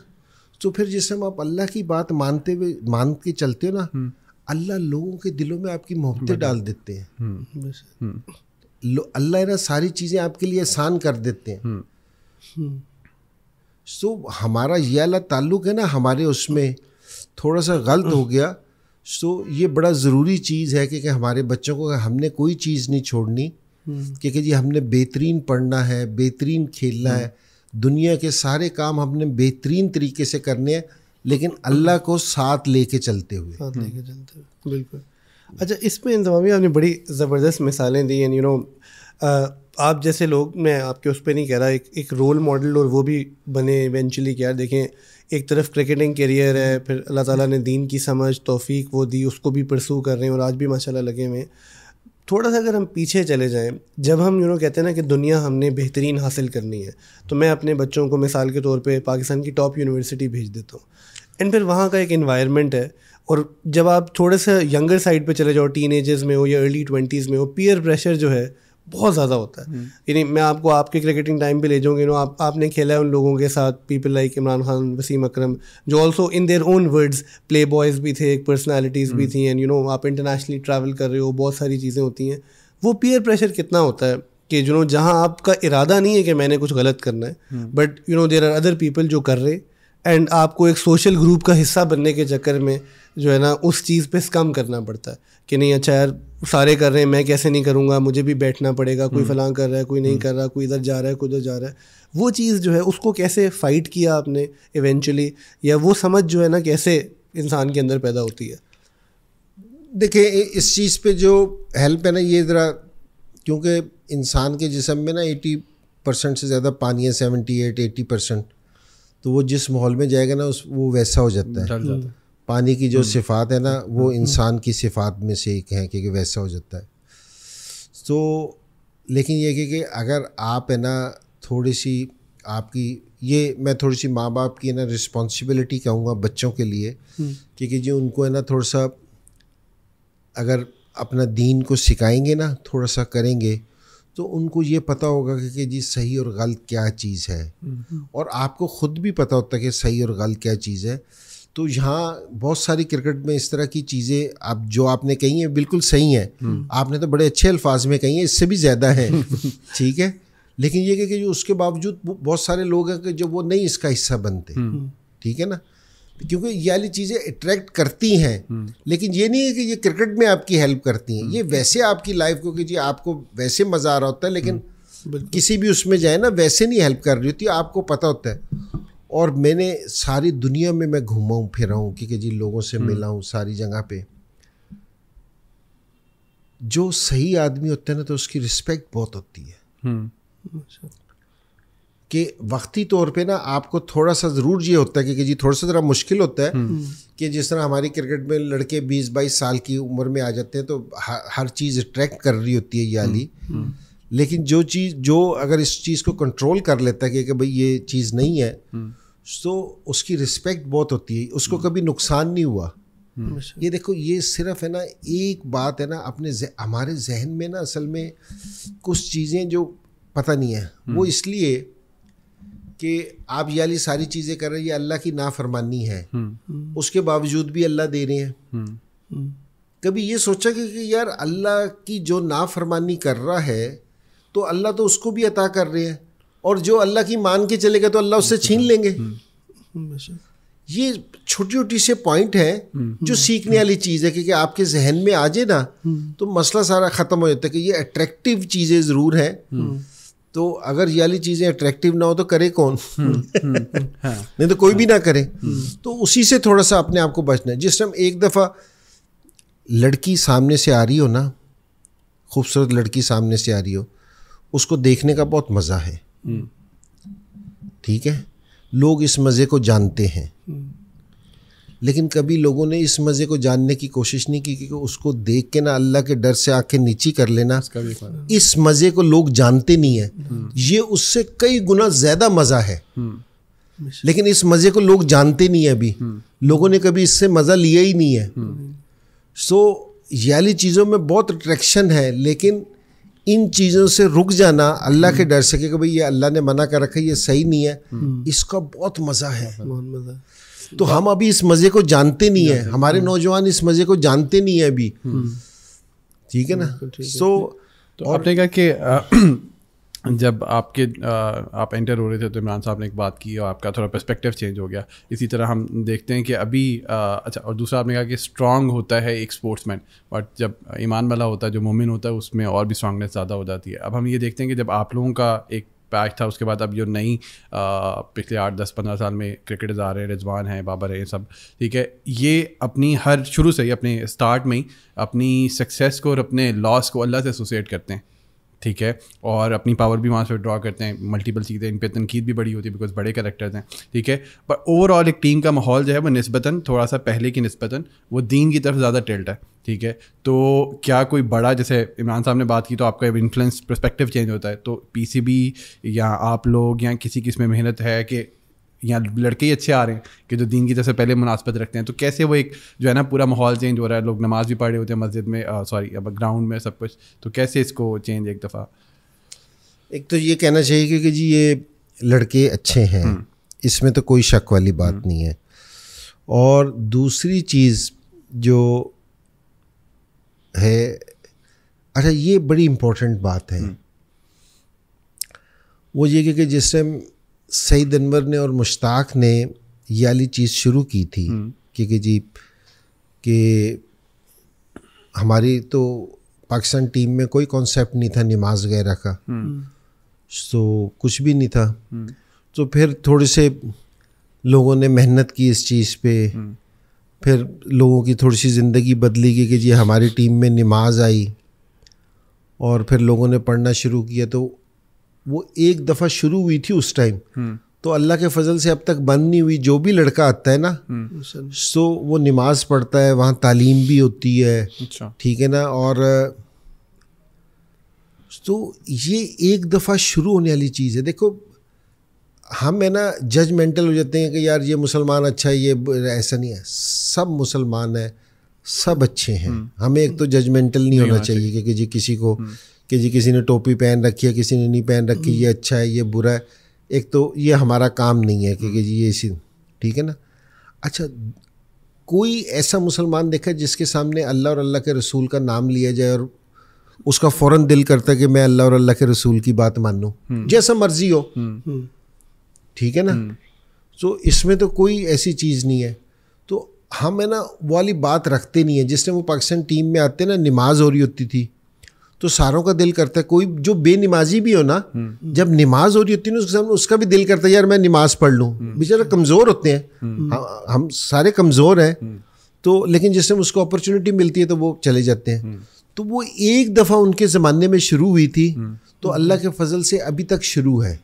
तो फिर जैसे आप अल्लाह की बात मानते हुए मान के चलते हो ना हम्म। अल्लाह लोगों के दिलों में आपकी मोहब्बतें डाल देते हैं हम्म। अल्लाह है ना सारी चीज़ें आपके लिए आसान कर देते हैं सो हमारा ये अला ताल्लुक है ना हमारे उसमें थोड़ा सा गलत हो गया सो so, ये बड़ा ज़रूरी चीज़ है कि, कि हमारे बच्चों को हमने कोई चीज़ नहीं छोड़नी क्योंकि हम्म। जी हमने बेहतरीन पढ़ना है बेहतरीन खेलना हम्म। है दुनिया के सारे काम हमने बेहतरीन तरीके से करने हैं लेकिन अल्लाह को साथ लेके चलते हुए साथ लेके हम्म। चलते हुए बिल्कुल अच्छा इसमें इंतजामिया आपने बड़ी ज़बरदस्त मिसालें दी एंड यू नो आप जैसे लोग मैं आपके उस पर नहीं कह रहा एक एक रोल मॉडल और वो भी बने इवेंचुअली क्या देखें एक तरफ क्रिकेटिंग करियर है फिर अल्लाह ताला ने दीन की समझ तोफ़ी वो दी उसको भी परसू कर रहे हैं और आज भी माशाल्लाह लगे हुए हैं थोड़ा सा अगर हम पीछे चले जाएं जब हम यू नो कहते हैं ना कि दुनिया हमने बेहतरीन हासिल करनी है तो मैं अपने बच्चों को मिसाल के तौर पर पाकिस्तान की टॉप यूनिवर्सिटी भेज देता हूँ एंड फिर वहाँ का एक इन्वायरमेंट है और जब आप थोड़े से यंगर साइड पर चले जाओ टीन में हो या अर्ली ट्वेंटीज़ में हो पीयर प्रेशर जो है बहुत ज़्यादा होता है हम्म। यानी मैं आपको आपके क्रिकेटिंग टाइम पे ले जाऊँगी यू नो आप आपने खेला है उन लोगों के साथ पीपल लाइक इमरान खान वसीम अकरम जो also in their own words play boys भी थे पर्सनैलिटीज़ भी हम्म। थी एंड यू नो आप इंटरनेशनली ट्रैवल कर रहे हो बहुत सारी चीज़ें होती हैं वो पीयर प्रेशर कितना होता है कि यू नो जहाँ आपका इरादा नहीं है कि मैंने कुछ गलत करना है but you know there are other people जो कर रहे एंड आपको एक सोशल ग्रुप का हिस्सा बनने के चक्कर में जो है ना उस चीज़ पे कम करना पड़ता है कि नहीं अच्छा यार सारे कर रहे हैं मैं कैसे नहीं करूँगा मुझे भी बैठना पड़ेगा कोई हम्म। फलां कर रहा है कोई नहीं हम्म। कर रहा कोई इधर जा रहा है कोई उधर जा रहा है वो चीज़ जो है उसको कैसे फ़ाइट किया आपने इवेंचुअली या वो समझ जो है ना कैसे इंसान के अंदर पैदा होती है देखिए इस चीज़ पे जो हेल्प है ना ये ज़रा क्योंकि इंसान के जिसम में ना एटी परसेंट से ज़्यादा पानी है सेवेंटी एट एटी परसेंट तो वो जिस माहौल में जाएगा ना उस वो वैसा हो जाता है पानी की जो हम्म। सिफात है ना वो हम्म, हम्म। इंसान की सिफात में से एक है क्योंकि वैसा हो जाता है तो लेकिन ये कि, कि अगर आप है ना थोड़ी सी आपकी ये मैं थोड़ी सी माँ बाप की ना रिस्पॉन्सिबिलिटी कहूँगा बच्चों के लिए क्योंकि जी उनको है ना थोड़ा सा अगर अपना दीन को सिखाएंगे ना थोड़ा सा करेंगे तो उनको ये पता होगा कि, जी सही और गलत क्या चीज़ है और आपको ख़ुद भी पता होता है कि सही और गलत क्या चीज़ है तो यहाँ बहुत सारी क्रिकेट में इस तरह की चीज़ें आप जो आपने कही हैं बिल्कुल सही हैं हम्म। आपने तो बड़े अच्छे अल्फाज में कही हैं इससे भी ज़्यादा है ठीक है लेकिन ये कि, कि उसके बावजूद बहुत सारे लोग हैं कि जो वो नहीं इसका हिस्सा बनते हम्म। ठीक है ना क्योंकि ये वाली चीज़ें अट्रैक्ट करती हैं हम्म। लेकिन ये नहीं है कि ये क्रिकेट में आपकी हेल्प करती हैं ये हम्म। वैसे आपकी लाइफ को कि जी आपको वैसे मज़ा आ रहा होता है लेकिन हम्म। किसी भी उसमें जाए ना वैसे नहीं हेल्प कर रही होती आपको पता होता है और मैंने सारी दुनिया में मैं घूमा हूँ फिरा हूँ क्योंकि जी लोगों से मिला हूँ सारी जगह पे जो सही आदमी होता है ना तो उसकी रिस्पेक्ट बहुत होती है अच्छा। कि वक्ती तौर पे ना आपको थोड़ा सा ज़रूर ये होता है कि जी थोड़ा सा ज़रा मुश्किल होता है हम्म। कि जिस तरह हमारी क्रिकेट में लड़के 20-22 साल की उम्र में आ जाते हैं तो हर चीज़ अट्रैक्ट कर रही होती है ये हम्म, हम्म। लेकिन जो चीज़ जो अगर इस चीज़ को कंट्रोल कर लेता है कि, कि भाई ये चीज़ नहीं है तो उसकी रिस्पेक्ट बहुत होती है उसको कभी नुकसान नहीं हुआ ये देखो ये सिर्फ है ना एक बात है ना अपने हमारे जहन में ना असल में कुछ चीज़ें जो पता नहीं है वो इसलिए कि आप ये वाली सारी चीज़ें कर रहे हैं ये अल्लाह की नाफरमानी है हम्म। हम्म। उसके बावजूद भी अल्लाह दे रहे हैं हम्म। कभी ये सोचा कि, कि यार अल्लाह की जो नाफरमानी कर रहा है तो अल्लाह तो उसको भी अता कर रहे हैं और जो अल्लाह की मान के चलेगा तो अल्लाह उससे छीन लेंगे ये छोटी छोटी से पॉइंट है जो सीखने वाली चीज़ है क्योंकि आपके जहन में आ जाए ना तो मसला सारा ख़त्म हो जाता है कि ये अट्रैक्टिव चीज़ें ज़रूर है तो अगर ये वाली चीज़ें अट्रैक्टिव ना हो तो करे कौन हम्म, हम्म, हाँ। नहीं तो कोई भी ना करे हम्म, तो उसी से थोड़ा सा अपने आप को बचना है जिस टाइम एक दफ़ा लड़की सामने से आ रही हो ना खूबसूरत लड़की सामने से आ रही हो उसको देखने का बहुत मज़ा है ठीक है लोग इस मज़े को जानते हैं लेकिन कभी लोगों ने इस मज़े को जानने की कोशिश नहीं की क्योंकि उसको देख के ना अल्लाह के डर से आंखें नीची कर लेना इस मज़े को लोग जानते नहीं है हम्म। ये उससे कई गुना ज़्यादा मज़ा है हम्म। लेकिन इस मज़े को लोग जानते नहीं है अभी हम्म। लोगों ने कभी इससे मज़ा लिया ही नहीं है सो यही चीज़ों में बहुत अट्रैक्शन है लेकिन इन चीज़ों से रुक जाना अल्लाह के डर से कि भाई ये अल्लाह ने मना कर रखा है ये सही नहीं है इसका बहुत मज़ा है बहुत मज़ा तो हम अभी इस मज़े को जानते नहीं है हमारे हम्म। नौजवान इस मज़े को जानते नहीं है अभी हम्म। ठीक है ना सो तो आपने कहा कि जब आपके आप एंटर हो रहे थे तो इमरान साहब ने एक बात की और आपका थोड़ा पर्सपेक्टिव चेंज हो गया इसी तरह हम देखते हैं कि अभी अच्छा और दूसरा आपने कहा कि स्ट्रांग होता है एक स्पोर्ट्समैन बट जब ईमान वाला होता है जो मोमिन होता है उसमें और भी स्ट्रांगनेस ज़्यादा हो जाती है अब हम ये देखते हैं कि जब आप लोगों का एक पैच था उसके बाद अब जो नई पिछले आठ दस पंद्रह साल में क्रिकेटर्स आ रहे हैं रिजवान हैं बाबर हैं सब ठीक है ये अपनी हर शुरू से ही अपने स्टार्ट में ही अपनी सक्सेस को और अपने लॉस को अल्लाह से एसोसिएट करते हैं ठीक है और अपनी पावर भी वहाँ से ड्रा करते हैं मल्टीपल चीज़ें इन पर तनकीद भी बड़ी होती है बिकॉज बड़े करेक्टर्स हैं ठीक है पर ओवरऑल एक टीम का माहौल जो है वो नस्बता थोड़ा सा पहले की नस्बता वो दीन की तरफ ज़्यादा टेल्ट है ठीक है तो क्या कोई बड़ा जैसे इमरान साहब ने बात की तो आपका इन्फ्लुएंस परस्पेक्टिव चेंज होता है तो पी या आप लोग या किसी किस में मेहनत है कि यहाँ लड़के ही अच्छे आ रहे हैं कि जो दीन की तरह से पहले मुनासबत रखते हैं तो कैसे वो एक जो है ना पूरा माहौल चेंज हो रहा है लोग नमाज भी रहे होते हैं मस्जिद में सॉरी अब ग्राउंड में सब कुछ तो कैसे इसको चेंज एक दफ़ा एक तो ये कहना चाहिए क्योंकि जी ये लड़के अच्छे हैं हम्म। इसमें तो कोई शक वाली बात हम्म। नहीं है और दूसरी चीज़ जो है अच्छा ये बड़ी इम्पोर्टेंट बात है हम्म। वो ये कि जिस टाइम सईद अनवर ने और मुश्ताक ने ये वाली चीज़ शुरू की थी हम्म। कि जी कि हमारी तो पाकिस्तान टीम में कोई कॉन्सेप्ट नहीं था नमाज वगैरह का हम्म। हम्म। तो कुछ भी नहीं था तो फिर थोड़े से लोगों ने मेहनत की इस चीज़ पे फिर लोगों की थोड़ी सी ज़िंदगी बदली गई कि जी हमारी टीम में नमाज आई और फिर लोगों ने पढ़ना शुरू किया तो वो एक दफ़ा शुरू हुई थी उस टाइम तो अल्लाह के फजल से अब तक बंद नहीं हुई जो भी लड़का आता है ना सो वो नमाज पढ़ता है वहाँ तालीम भी होती है अच्छा। ठीक है ना और तो ये एक दफ़ा शुरू होने वाली चीज़ है देखो हम है ना जजमेंटल हो जाते हैं कि यार ये मुसलमान अच्छा है ये ऐसा नहीं है सब मुसलमान है सब अच्छे हैं हम्म। हमें एक तो जजमेंटल नहीं, नहीं होना चाहिए क्योंकि कि जी किसी को हम्म। कि जी किसी ने टोपी पहन रखी है किसी ने नहीं पहन रखी ये अच्छा है ये बुरा है एक तो ये हमारा काम नहीं है कि जी ये इसी ठीक है ना अच्छा कोई ऐसा मुसलमान देखा जिसके सामने अल्लाह और अल्लाह के रसूल का नाम लिया जाए और उसका फ़ौर दिल करता है कि मैं अल्लाह और अल्लाह के रसूल की बात मान लूँ हम्म। जैसा मर्जी हो हम्म। हम्म। ठीक है ना तो इसमें तो कोई ऐसी चीज़ नहीं है तो हम है ना वाली बात रखते नहीं है जिस टाइम वो पाकिस्तान टीम में आते ना नमाज हो रही होती थी तो सारों का दिल करता है कोई जो बेनमाजी भी हो ना जब नमाज हो रही होती है ना उसका भी दिल करता है यार मैं नमाज पढ़ लूँ बेचारा कमज़ोर होते हैं हम सारे कमज़ोर हैं तो लेकिन जिस टाइम उसको अपॉर्चुनिटी मिलती है तो वो चले जाते हैं तो वो एक दफ़ा उनके ज़माने में शुरू हुई थी तो अल्लाह के फजल से अभी तक शुरू है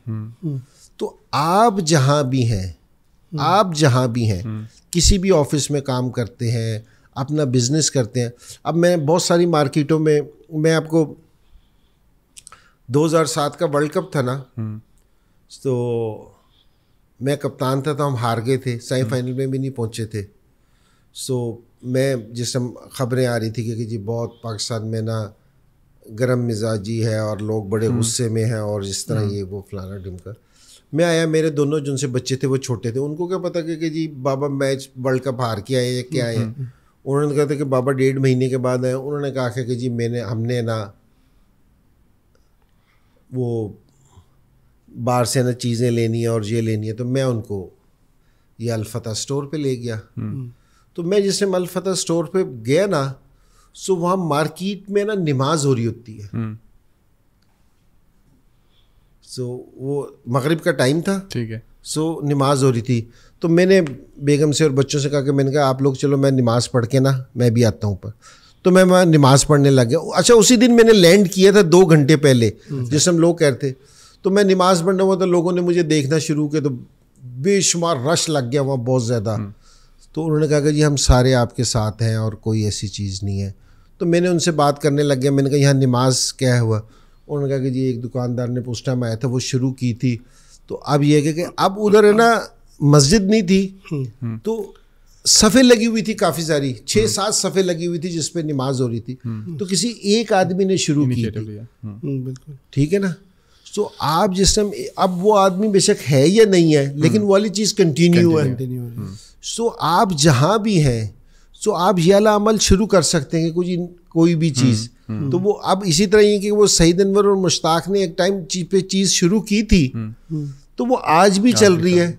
तो आप जहाँ भी हैं आप जहाँ भी हैं किसी भी ऑफिस में काम करते हैं अपना बिजनेस करते हैं अब मैं बहुत सारी मार्केटों में मैं आपको 2007 का वर्ल्ड कप था ना हम्म। तो मैं कप्तान था तो हम हार गए थे सेमीफाइनल में भी नहीं पहुंचे थे सो मैं जिस खबरें आ रही थी कि, जी बहुत पाकिस्तान में ना गर्म मिजाजी है और लोग बड़े हम्म। गुस्से में हैं और इस तरह हम्म। ये वो फलाना ढिमका मैं आया मेरे दोनों जिनसे बच्चे थे वो छोटे थे उनको क्या पता कि जी बाबा मैच वर्ल्ड कप हार के आए या क्या आए उन्होंने कहा था कि बाबा डेढ़ महीने के बाद आए उन्होंने कहा कि जी मैंने हमने ना वो बाहर से ना चीज़ें लेनी है और ये लेनी है तो मैं उनको ये अलफता स्टोर पे ले गया हम्म। हम्म। तो मैं जिस टाइम अलफतः स्टोर पे गया ना सो वहाँ मार्केट में ना नमाज हो रही होती है हम्म। सो वो मगरिब का टाइम था ठीक है सो नमाज हो रही थी तो मैंने बेगम से और बच्चों से कहा कि मैंने कहा आप लोग चलो मैं नमाज़ पढ़ के ना मैं भी आता हूँ ऊपर तो मैं वहाँ नमाज़ पढ़ने लग गया अच्छा उसी दिन मैंने लैंड किया था दो घंटे पहले हम लोग कहते तो मैं नमाज़ पढ़ने हुआ तो लोगों ने मुझे देखना शुरू किया तो बेशुमार रश लग गया वहाँ बहुत ज़्यादा हम्म। तो उन्होंने कहा कि जी हम सारे आपके साथ हैं और कोई ऐसी चीज़ नहीं है तो मैंने उनसे बात करने लग गया मैंने कहा यहाँ नमाज क्या हुआ उन्होंने कहा कि जी एक दुकानदार ने उस टाइम आया था वो शुरू की थी तो अब ये कह कि अब उधर है ना मस्जिद नहीं थी हम्म। हम्म। तो सफ़े लगी हुई थी काफ़ी सारी छः हम्म। सात सफ़े लगी हुई थी जिसपे नमाज हो रही थी तो किसी एक आदमी ने शुरू की बिल्कुल ठीक है ना तो आप जिस टाइम अब वो आदमी बेशक है या नहीं है लेकिन वाली चीज़ कंटिन्यू है सो आप जहाँ भी हैं सो आप ये वाला अमल शुरू कर सकते हैं कुछ कोई भी चीज़ तो वो अब इसी तरह ये कि वो सईद अनवर और मुश्ताक ने एक टाइम पे चीज़ शुरू की थी तो वो आज भी चल रही है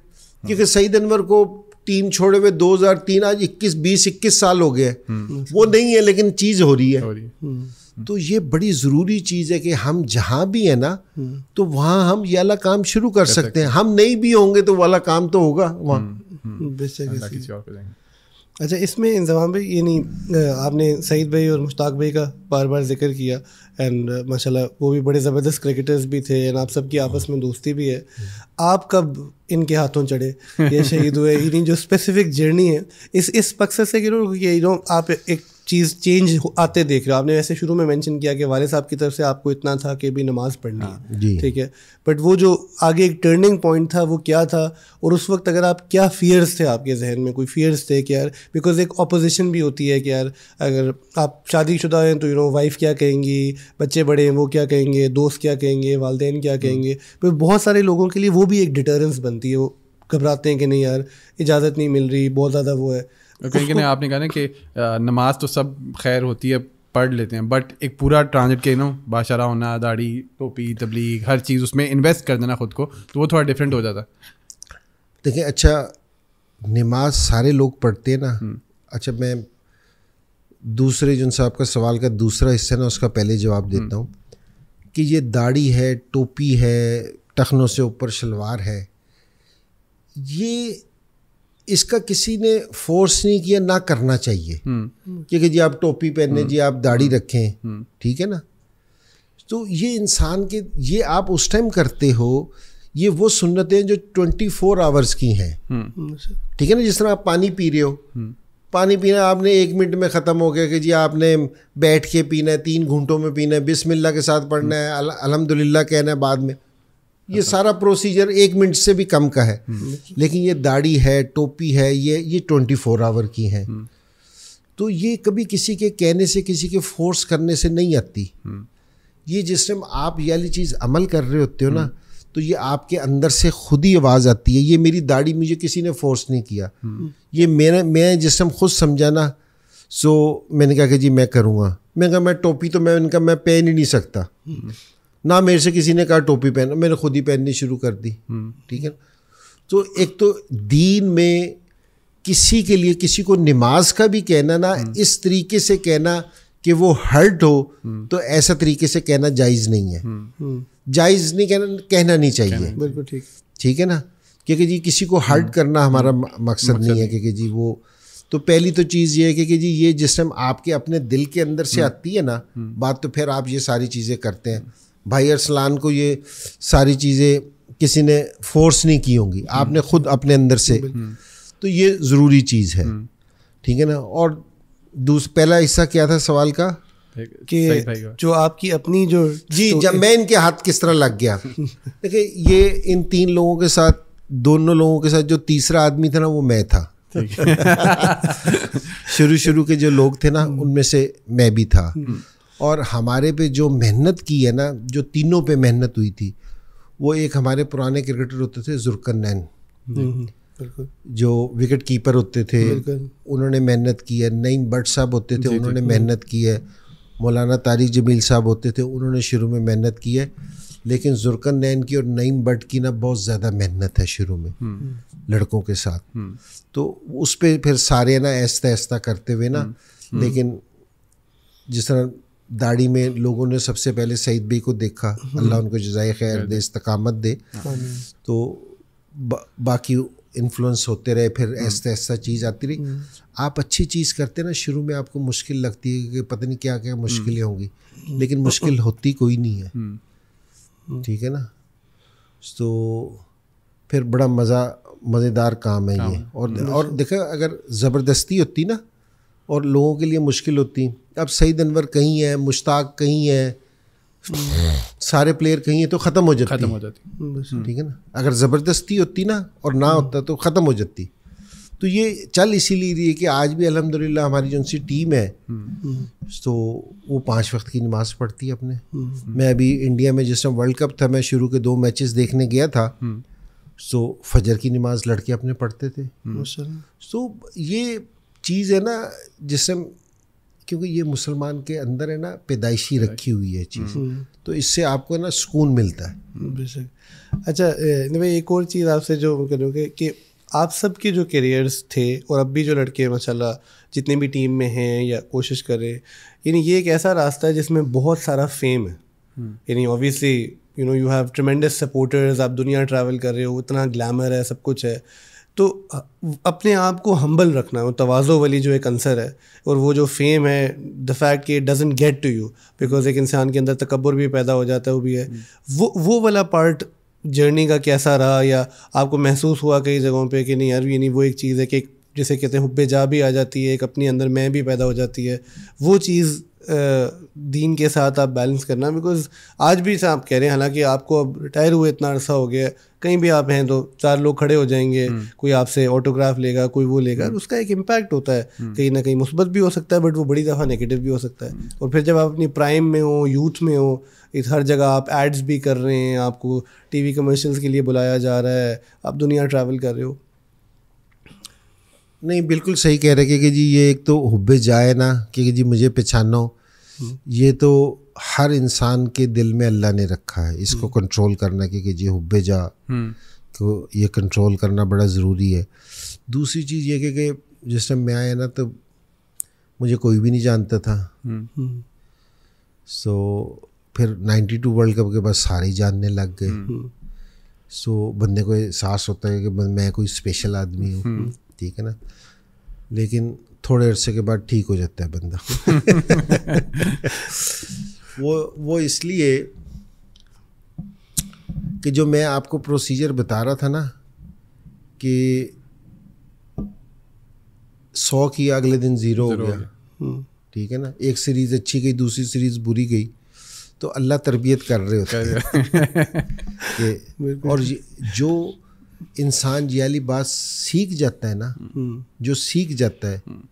क्योंकि सईद अनवर को टीम छोड़े हुए 2003 आज 21 20 21 साल हो गए हम्म। वो नहीं है लेकिन चीज़ हो रही है, हम्म। तो ये बड़ी ज़रूरी चीज़ है कि हम जहाँ भी है ना हम्म। तो वहाँ हम ये वाला काम शुरू कर सकते हैं हम नहीं भी होंगे तो वाला काम तो होगा वहाँ अच्छा इसमें इंज़ाम भाई ये नहीं आपने सईद भाई और मुश्ताक भाई का बार बार जिक्र किया एंड माशाल्लाह वो भी बड़े ज़बरदस्त क्रिकेटर्स भी थे एंड आप सबकी आपस में दोस्ती भी है आप कब इनके हाथों चढ़े ये शहीद हुए इन्हीं जो स्पेसिफिक जर्नी है इस इस मकसद से कि आप एक चीज़ चेंज आते देख रहे हो आपने वैसे शुरू में मेंशन किया कि वाले साहब की तरफ से आपको इतना था कि भी नमाज़ पढ़नी हाँ, है ठीक है बट वो जो आगे एक टर्निंग पॉइंट था वो क्या था और उस वक्त अगर आप क्या फियर्स थे आपके जहन में कोई फियर्स थे कि यार बिकॉज एक अपोजिशन भी होती है कि यार अगर आप शादीशुदा हैं तो यू नो वाइफ क्या कहेंगी बच्चे बड़े हैं वो क्या कहेंगे दोस्त क्या कहेंगे वालदे क्या हम्म। कहेंगे फिर तो बहुत सारे लोगों के लिए वो भी एक डिटरेंस बनती है वो घबराते हैं कि नहीं यार इजाज़त नहीं मिल रही बहुत ज़्यादा वो है क्योंकि नहीं आपने कहा ना कि नमाज तो सब खैर होती है पढ़ लेते हैं बट एक पूरा ट्रांजिट के नो बादशाह होना दाढ़ी टोपी तबलीग हर चीज़ उसमें इन्वेस्ट कर देना खुद को तो वो थोड़ा डिफरेंट हो जाता देखिए अच्छा नमाज सारे लोग पढ़ते हैं ना हम्म। अच्छा मैं दूसरे जिन साहब का सवाल का दूसरा हिस्सा ना उसका पहले जवाब हम्म। देता हूँ कि ये दाढ़ी है टोपी है टखनों से ऊपर शलवार है ये इसका किसी ने फोर्स नहीं किया ना करना चाहिए हम्म। क्योंकि जी आप टोपी पहने हम्म। जी आप दाढ़ी हम्म। रखें ठीक है ना तो ये इंसान के ये आप उस टाइम करते हो ये वो सुन्नतें जो ट्वेंटी फोर आवर्स की हैं ठीक है ना जिस तरह आप पानी पी रहे हो पानी पीना आपने एक मिनट में ख़त्म हो गया कि जी आपने बैठ के पीना है तीन घंटों में पीना है बिस्मिल्लाह के साथ पढ़ना है अलहमदिल्ला कहना है बाद में ये अच्छा। सारा प्रोसीजर एक मिनट से भी कम का है हम्म। लेकिन ये दाढ़ी है टोपी है ये ये ट्वेंटी फोर आवर की है हम्म। तो ये कभी किसी के कहने से किसी के फोर्स करने से नहीं आती हम्म। ये जिस टाइम आप ये वाली चीज़ अमल कर रहे होते हो ना तो ये आपके अंदर से खुद ही आवाज़ आती है ये मेरी दाढ़ी मुझे किसी ने फोर्स नहीं किया ये मेरा मैं जिस टाइम खुद समझाना सो मैंने कहा कि जी मैं करूँगा मैं कहा मैं टोपी तो मैं इनका मैं पहन ही नहीं सकता ना मेरे से किसी ने कहा टोपी पहना मैंने खुद ही पहननी शुरू कर दी हम्म। ठीक है तो एक तो दीन में किसी के लिए किसी को नमाज का भी कहना ना हम्म। इस तरीके से कहना कि वो हर्ट हो हम्म। तो ऐसा तरीके से कहना जायज़ नहीं है जायज़ नहीं कहना कहना नहीं चाहिए बिल्कुल ठीक ठीक है ना क्योंकि जी किसी को हर्ट करना हमारा मकसद नहीं है क्योंकि जी वो तो पहली तो चीज़ ये है कि, कि जी ये जिस टाइम आपके अपने दिल के अंदर से आती है ना बात तो फिर आप ये सारी चीज़ें करते हैं भाई अरसलान को ये सारी चीज़ें किसी ने फोर्स नहीं की होंगी हम्म। आपने खुद अपने अंदर से हम्म। तो ये ज़रूरी चीज़ है हम्म। ठीक है ना और दूस पहला हिस्सा क्या था सवाल का कि जो आपकी अपनी जो जी तो जब मैं इनके हाथ किस तरह लग गया देखिए ये इन तीन लोगों के साथ दोनों लोगों के साथ जो तीसरा आदमी था ना वो मैं था शुरू शुरू के जो लोग थे ना उनमें से मैं भी था और हमारे पे जो मेहनत की है ना जो तीनों पे मेहनत हुई थी वो एक हमारे पुराने क्रिकेटर होते थे जुर्कन नैन हम्म, हम्म, जो विकेट कीपर होते थे उन्होंने मेहनत की है नईम बट साहब होते थे उन्होंने हम्म। मेहनत की है मौलाना तारिक जमील साहब होते थे उन्होंने शुरू में मेहनत की है लेकिन जुर्कन नैन की और नईम बट की ना बहुत ज़्यादा मेहनत है शुरू में लड़कों के साथ तो उस पर फिर सारे ना ऐसा ऐसा करते हुए ना लेकिन जिस तरह दाढ़ी में लोगों ने सबसे पहले सईद भाई को देखा हम्म। अल्लाह उनको जजाय खैर दे इस्तकामत दे हाँ। हाँ। तो बा, बाकी इन्फ्लुएंस होते रहे फिर हाँ। ऐसा ऐसा चीज़ आती रही हम्म। आप अच्छी चीज़ करते ना शुरू में आपको मुश्किल लगती है कि पता नहीं क्या क्या मुश्किलें हम्म। होंगी लेकिन मुश्किल होती कोई नहीं है ठीक है ना तो फिर बड़ा मज़ा मज़ेदार काम है ये और और देखा अगर ज़बरदस्ती होती ना और लोगों के लिए मुश्किल होती अब सईद अनवर कहीं है मुश्ताक कहीं है सारे प्लेयर कहीं है तो ख़त्म हो जाती खत्म हो जाती हम्म। ठीक है ना अगर ज़बरदस्ती होती ना और ना हम्म। होता तो ख़त्म हो जाती तो ये चल इसीलिए रही है कि आज भी अलहमदिल्ला हमारी जो सी टीम है हम्म। तो वो पाँच वक्त की नमाज पढ़ती है अपने मैं अभी इंडिया में जिस टाइम वर्ल्ड कप था मैं शुरू के दो मैचेस देखने गया था सो तो फजर की नमाज लड़के अपने पढ़ते थे तो ये चीज़ है ना जिसमें क्योंकि ये मुसलमान के अंदर है ना पैदाइशी रखी हुई है चीज़ hmm. तो इससे आपको ना सुकून मिलता है hmm, बेशक अच्छा भाई एक और चीज़ आपसे जो करोगे कि आप सब के जो करियर्स थे और अब भी जो लड़के माशाल्लाह जितने भी टीम में हैं या कोशिश कर रहे यानी ये एक ऐसा रास्ता है जिसमें बहुत सारा फेम है hmm. यानी obviously you know you have tremendous supporters आप दुनिया ट्रैवल कर रहे हो उतना ग्लैमर है सब कुछ है तो अपने आप को हम्बल रखना है तोज़ो वाली जो एक अंसर है और वो जो फेम है द फैक्ट कि it doesn't get to you because एक इंसान के अंदर तकबर भी पैदा हो जाता है वो भी है हम्म। वो वो वाला पार्ट जर्नी का कैसा रहा या आपको महसूस हुआ कई जगहों पे कि नहीं यार ये नहीं वो एक चीज़ है कि जिसे कहते हैं हुब्बे जा भी आ जाती है एक अपने अंदर मैं भी पैदा हो जाती है वो चीज़ दीन के साथ आप बैलेंस करना बिकॉज आज भी आप कह रहे हैं हालांकि आपको अब रिटायर हुए इतना अरसा हो गया कहीं भी आप हैं तो चार लोग खड़े हो जाएंगे हम्म। कोई आपसे ऑटोग्राफ लेगा कोई वो लेगा हम्म। उसका एक इम्पैक्ट होता है हम्म। कहीं ना कहीं मुस्बत भी हो सकता है बट वो बड़ी दफ़ा नेगेटिव भी हो सकता है और फिर जब आप अपनी प्राइम में हो यूथ में हो इस हर जगह आप एड्स भी कर रहे हैं आपको टीवी वी के लिए बुलाया जा रहा है आप दुनिया ट्रैवल कर रहे हो नहीं बिल्कुल सही कह रहे कि जी ये एक तो हुब्बे जाए ना कि जी मुझे पहचानो ये तो हर इंसान के दिल में अल्लाह ने रखा है इसको कंट्रोल हम्म। करना कि, जी हुब्बे जा को हम्म। तो ये कंट्रोल करना बड़ा ज़रूरी है दूसरी चीज़ ये कि जिस टाइम मैं आया ना तो मुझे कोई भी नहीं जानता था सो हम्म। so, फिर 92 वर्ल्ड कप के बाद सारे जानने लग गए सो so, बंदे को एहसास होता है कि मैं कोई स्पेशल आदमी हूँ ठीक है ना लेकिन थोड़े अरसे के बाद ठीक हो जाता है बंदा वो वो इसलिए कि जो मैं आपको प्रोसीजर बता रहा था ना कि सौ की अगले दिन ज़ीरो हो गया हम्म। ठीक है ना एक सीरीज़ अच्छी गई दूसरी सीरीज़ बुरी गई तो अल्लाह तरबियत कर रहे होते हैं और जो इंसान जी वाली बात सीख जाता है ना हम्म। जो सीख जाता है हम्म।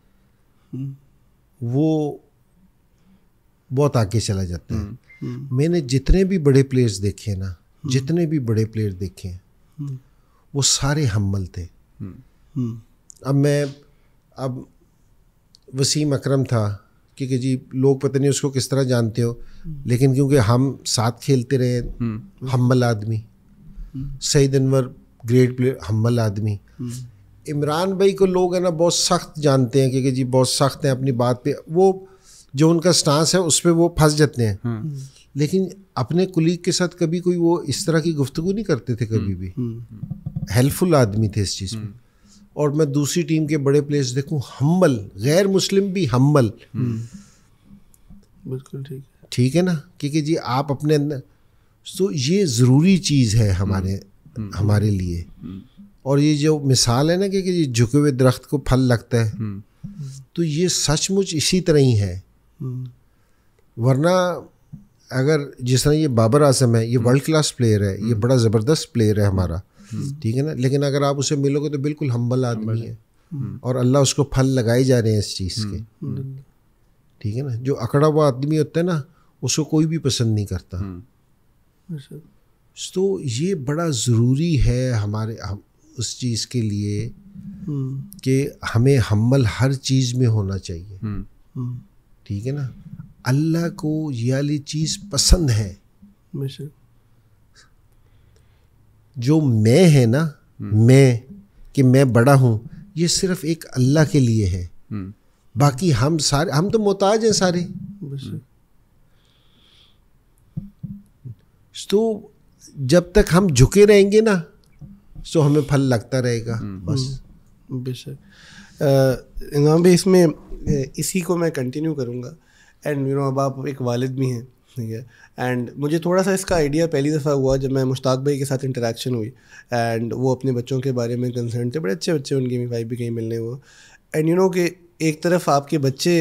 हम्म। वो बहुत आगे चला जाता है मैंने जितने भी बड़े प्लेयर्स देखे ना जितने भी बड़े प्लेयर देखे हैं वो सारे हम्बल थे अब मैं अब वसीम अकरम था क्योंकि जी लोग पता नहीं उसको किस तरह जानते हो लेकिन क्योंकि हम साथ खेलते रहे हम्बल आदमी Saeed Anwar great player humble आदमी हम्म। इमरान भाई को लोग है ना बहुत सख्त जानते हैं क्योंकि जी बहुत सख्त हैं अपनी बात पे वो जो उनका स्टांस है उस पर वो फंस जाते हैं हम्म। लेकिन अपने कुलीग के साथ कभी कोई वो इस तरह की गुफ्तु नहीं करते थे कभी हम्म। भी हेल्पफुल आदमी थे इस चीज़ में और मैं दूसरी टीम के बड़े प्लेयर्स देखूं हम्बल गैर मुस्लिम भी हम्बल बिल्कुल ठीक ठीक है ना क्योंकि जी आप अपने अंदर तो ये ज़रूरी चीज़ है हमारे हम्म। हमारे लिए और ये जो मिसाल है ना कि, झुके हुए दरख्त को फल लगता है हम्म। तो ये सचमुच इसी तरह ही है हम्म। वरना अगर जिस तरह ये बाबर आजम है ये वर्ल्ड क्लास प्लेयर है ये बड़ा ज़बरदस्त प्लेयर है हमारा ठीक है ना लेकिन अगर आप उसे मिलोगे तो बिल्कुल हम्बल आदमी है और अल्लाह उसको फल लगाए जा रहे हैं इस चीज़ के ठीक है ना जो अकड़ा हुआ आदमी होता है ना उसको कोई भी पसंद नहीं करता अच्छा। तो ये बड़ा ज़रूरी है हमारे हम उस चीज़ के लिए हम्म। कि हमें हमल हर चीज़ में होना चाहिए हम्म। हम्म। ठीक है ना अल्लाह को ये वाली चीज़ पसंद है जो मैं है ना मैं कि मैं बड़ा हूँ ये सिर्फ एक अल्लाह के लिए है बाकी हम सारे हम तो मोहताज हैं सारे तो जब तक हम झुके रहेंगे ना सो हमें फल लगता रहेगा हम्म, हम्म। बस हम्म, बेशक इमाम भाई इसमें इसी को मैं कंटिन्यू करूँगा एंड यू नो अब आप एक वालिद भी हैं ठीक है एंड मुझे थोड़ा सा इसका आइडिया पहली दफ़ा हुआ जब मैं मुश्ताक भाई के साथ इंटरेक्शन हुई एंड वो अपने बच्चों के बारे में कंसर्न थे बड़े अच्छे बच्चे उनके भाई भी कहीं मिलने वो एंड यू नो कि एक तरफ आपके बच्चे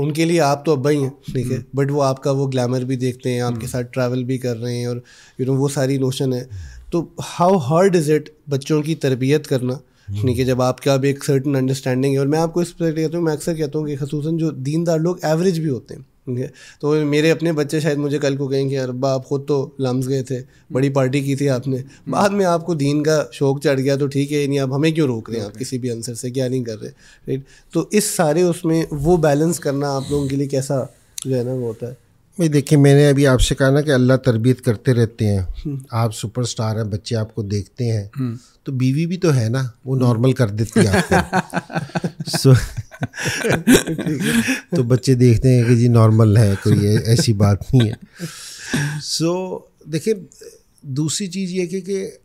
उनके लिए आप तो अब्बा ही हैं ठीक है बट हम्म। वो आपका वो ग्लैमर भी देखते हैं आपके हम्म। साथ ट्रैवल भी कर रहे हैं और यू नो वो सारी नोशन है तो हाउ हार्ड इज़ इट बच्चों की तरबियत करना हम्म। ठीक है जब आपका अब एक सर्टन अंडरस्टैंडिंग है और मैं आपको इस पर कहता हूँ मैं अक्सर कहता हूँ कि खसूस जो दीनदार लोग एवरेज भी होते हैं तो मेरे अपने बच्चे शायद मुझे कल को कहेंगे यार अब्बा आप ख़ुद तो लम्स गए थे बड़ी पार्टी की थी आपने हम्म। बाद में आपको दीन का शौक चढ़ गया तो ठीक है नहीं आप हमें क्यों रोक रहे हैं आप किसी भी आंसर से क्या नहीं कर रहे राइट तो इस सारे उसमें वो बैलेंस करना आप लोगों के लिए कैसा जो है ना वो होता है भाई देखिए मैंने अभी आपसे कहा ना कि अल्लाह तरबियत करते रहते हैं हम्म। आप सुपरस्टार हैं बच्चे आपको देखते हैं हम्म। तो बीवी भी तो है ना वो नॉर्मल कर देती है आपको तो बच्चे देखते हैं कि जी नॉर्मल है कोई ऐसी बात नहीं है सो so, देखिए दूसरी चीज़ ये कि, कि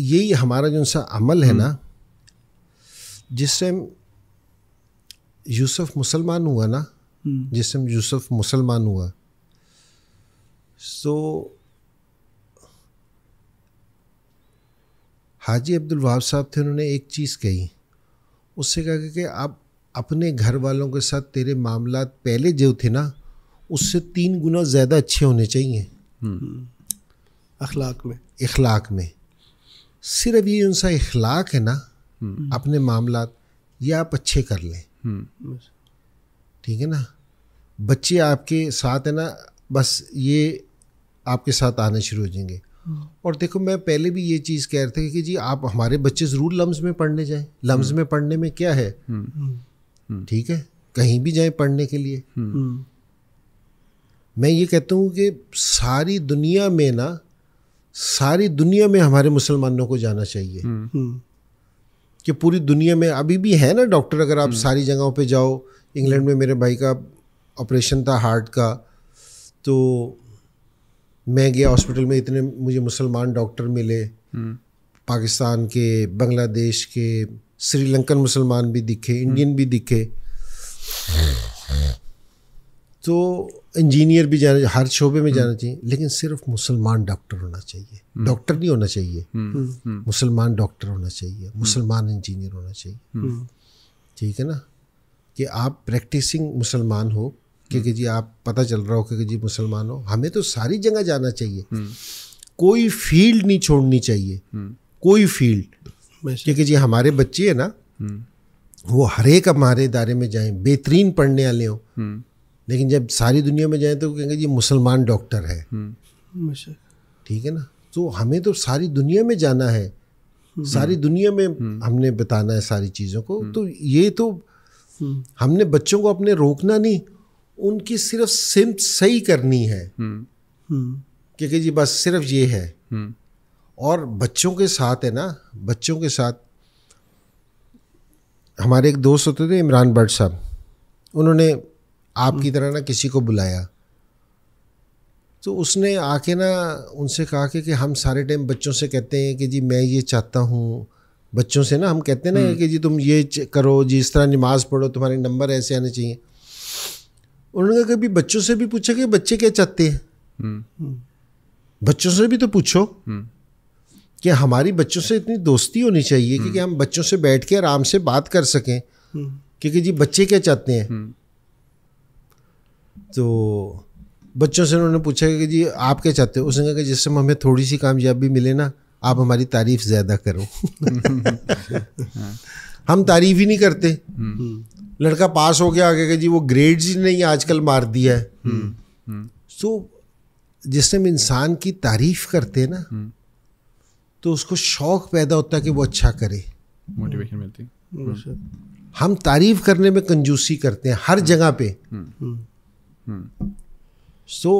यही हमारा जो सा अमल है ना हम्म। जिस टाइम यूसुफ मुसलमान हुआ ना हम्म। जिस टाइम यूसुफ मुसलमान हुआ सो so, हाजी अब्दुल वहाब साहब थे उन्होंने एक चीज़ कही उससे कहा कि आप अपने घर वालों के साथ तेरे मामला पहले जो थे ना उससे तीन गुना ज़्यादा अच्छे होने चाहिए हम्म। अखलाक में अखलाक में सिर्फ ये उनका अखलाक है ना हम्म। अपने मामला ये आप अच्छे कर लें हम्म। ठीक है ना बच्चे आपके साथ है ना बस ये आपके साथ आने शुरू हो जाएंगे और देखो मैं पहले भी ये चीज़ कह रहे थे कि जी आप हमारे बच्चे ज़रूर लम्स में पढ़ने जाएं लम्स में पढ़ने में क्या है हम्म। हम्म। ठीक है कहीं भी जाएं पढ़ने के लिए हम्म। मैं ये कहता हूँ कि सारी दुनिया में ना सारी दुनिया में हमारे मुसलमानों को जाना चाहिए कि पूरी दुनिया में अभी भी है ना डॉक्टर अगर आप सारी जगहों पे जाओ इंग्लैंड में मेरे भाई का ऑपरेशन था हार्ट का तो मैं गया हॉस्पिटल में इतने मुझे मुसलमान डॉक्टर मिले हम्म। पाकिस्तान के बांग्लादेश के श्रीलंकन मुसलमान भी दिखे हम्म। इंडियन भी दिखे तो इंजीनियर भी जाना हर शोबे में जाना हम्म। चाहिए लेकिन सिर्फ मुसलमान डॉक्टर होना चाहिए डॉक्टर नहीं होना चाहिए मुसलमान डॉक्टर होना चाहिए मुसलमान इंजीनियर होना चाहिए ठीक है ना कि आप प्रैक्टिसिंग मुसलमान हो क्योंकि जी आप पता चल रहा हो क्योंकि जी मुसलमान हो हमें तो सारी जगह जाना चाहिए हम्म। कोई फील्ड नहीं छोड़नी चाहिए हम्म। कोई फील्ड क्योंकि जी हमारे बच्चे हैं ना हम्म। वो हर एक हमारे इदारे में जाएं बेहतरीन पढ़ने वाले हों लेकिन जब सारी दुनिया में जाएं तो कहेंगे जी मुसलमान डॉक्टर है ठीक है ना तो हमें तो सारी दुनिया में जाना है सारी दुनिया में हमने बताना है सारी चीज़ों को तो ये तो हमने बच्चों को अपने रोकना नहीं उनकी सिर्फ सिम सही करनी है हम्म। हम्म। क्योंकि जी बस सिर्फ ये है हम्म। और बच्चों के साथ है ना बच्चों के साथ हमारे एक दोस्त होते थे इमरान भट्ट साहब उन्होंने आपकी तरह ना किसी को बुलाया तो उसने आके ना उनसे कहा कि, कि हम सारे टाइम बच्चों से कहते हैं कि जी मैं ये चाहता हूँ बच्चों से ना हम कहते हैं ना कि जी तुम ये करो जी इस तरह नमाज़ पढ़ो तुम्हारे नंबर ऐसे आने चाहिए उन्होंने कभी बच्चों से भी पूछा कि बच्चे क्या चाहते हैं हम्म। हम्म। बच्चों से भी तो पूछो हम्म। कि हमारी बच्चों से इतनी दोस्ती होनी चाहिए कि, कि हम बच्चों से बैठ के आराम से बात कर सकें क्योंकि जी बच्चे क्या चाहते हैं तो बच्चों से उन्होंने पूछा कि जी आप क्या चाहते हो उसने कहा कि जिससे हमें थोड़ी सी कामयाबी मिले ना आप हमारी तारीफ ज़्यादा करो हम तारीफ ही नहीं करते लड़का पास हो गया आगे जी वो ग्रेड्स ही नहीं आजकल मार दिया है सो हम्म, हम्म। so, जिस टाइम इंसान की तारीफ करते ना हम्म। तो उसको शौक पैदा होता है कि वो अच्छा करे मोटिवेशन मिलती हम तारीफ करने में कंजूसी करते हैं हर जगह पे सो so,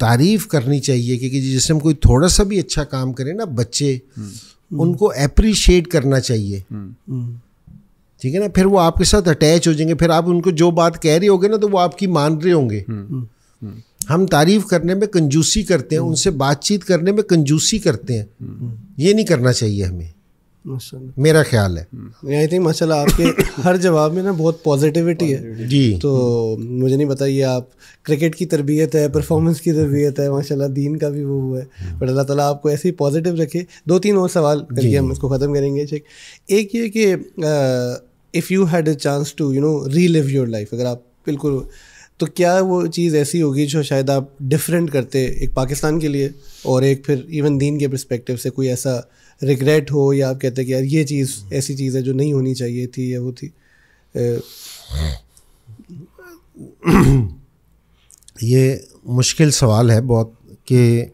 तारीफ करनी चाहिए क्योंकि जिससे हम कोई थोड़ा सा भी अच्छा काम करें ना बच्चे उनको अप्रिशिएट करना चाहिए ठीक है ना फिर वो आपके साथ अटैच हो जाएंगे फिर आप उनको जो बात कह रहे होगे ना तो वो आपकी मान रहे होंगे हम्म, हम्म, हम्म। हम तारीफ करने में कंजूसी करते हैं उनसे बातचीत करने में कंजूसी करते हैं ये नहीं करना चाहिए हमें मेरा ख्याल है आई थिंक माशाल्लाह आपके हर जवाब में ना बहुत पॉजिटिविटी है जी तो मुझे नहीं पता ये आप क्रिकेट की तरबियत है परफॉर्मेंस की तरबियत है माशाल्लाह दीन का भी वो हुआ है बट अल्लाह ताला आपको ऐसे ही पॉजिटिव रखे दो तीन और सवाल करके हम उसको ख़त्म करेंगे एक ये कि if you had a chance to you know relive your life अगर आप बिल्कुल तो क्या वो चीज़ ऐसी होगी जो शायद आप डिफरेंट करते एक पाकिस्तान के लिए और एक फिर इवन दीन के परस्पेक्टिव से कोई ऐसा रिग्रेट हो या आप कहते कि यार ये चीज़ ऐसी चीज़ है जो नहीं होनी चाहिए थी या वो थी ये मुश्किल सवाल है बहुत कि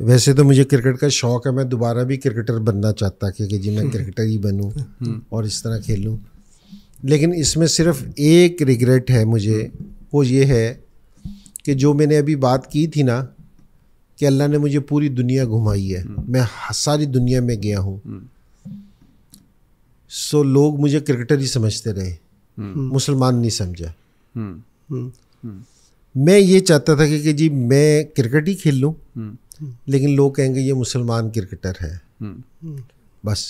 वैसे तो मुझे क्रिकेट का शौक है मैं दोबारा भी क्रिकेटर बनना चाहता कि, जी मैं क्रिकेटर हम्म। ही बनूं हम्म। और इस तरह खेलूं लेकिन इसमें सिर्फ एक रिग्रेट है मुझे वो ये है कि जो मैंने अभी बात की थी ना कि अल्लाह ने मुझे पूरी दुनिया घुमाई है हम्म। मैं सारी दुनिया में गया हूँ सो लोग मुझे क्रिकेटर ही समझते रहे मुसलमान नहीं समझा मैं ये चाहता था कि, कि जी मैं क्रिकेट ही खेल लूँ लेकिन लोग कहेंगे ये मुसलमान क्रिकेटर है हम्म। बस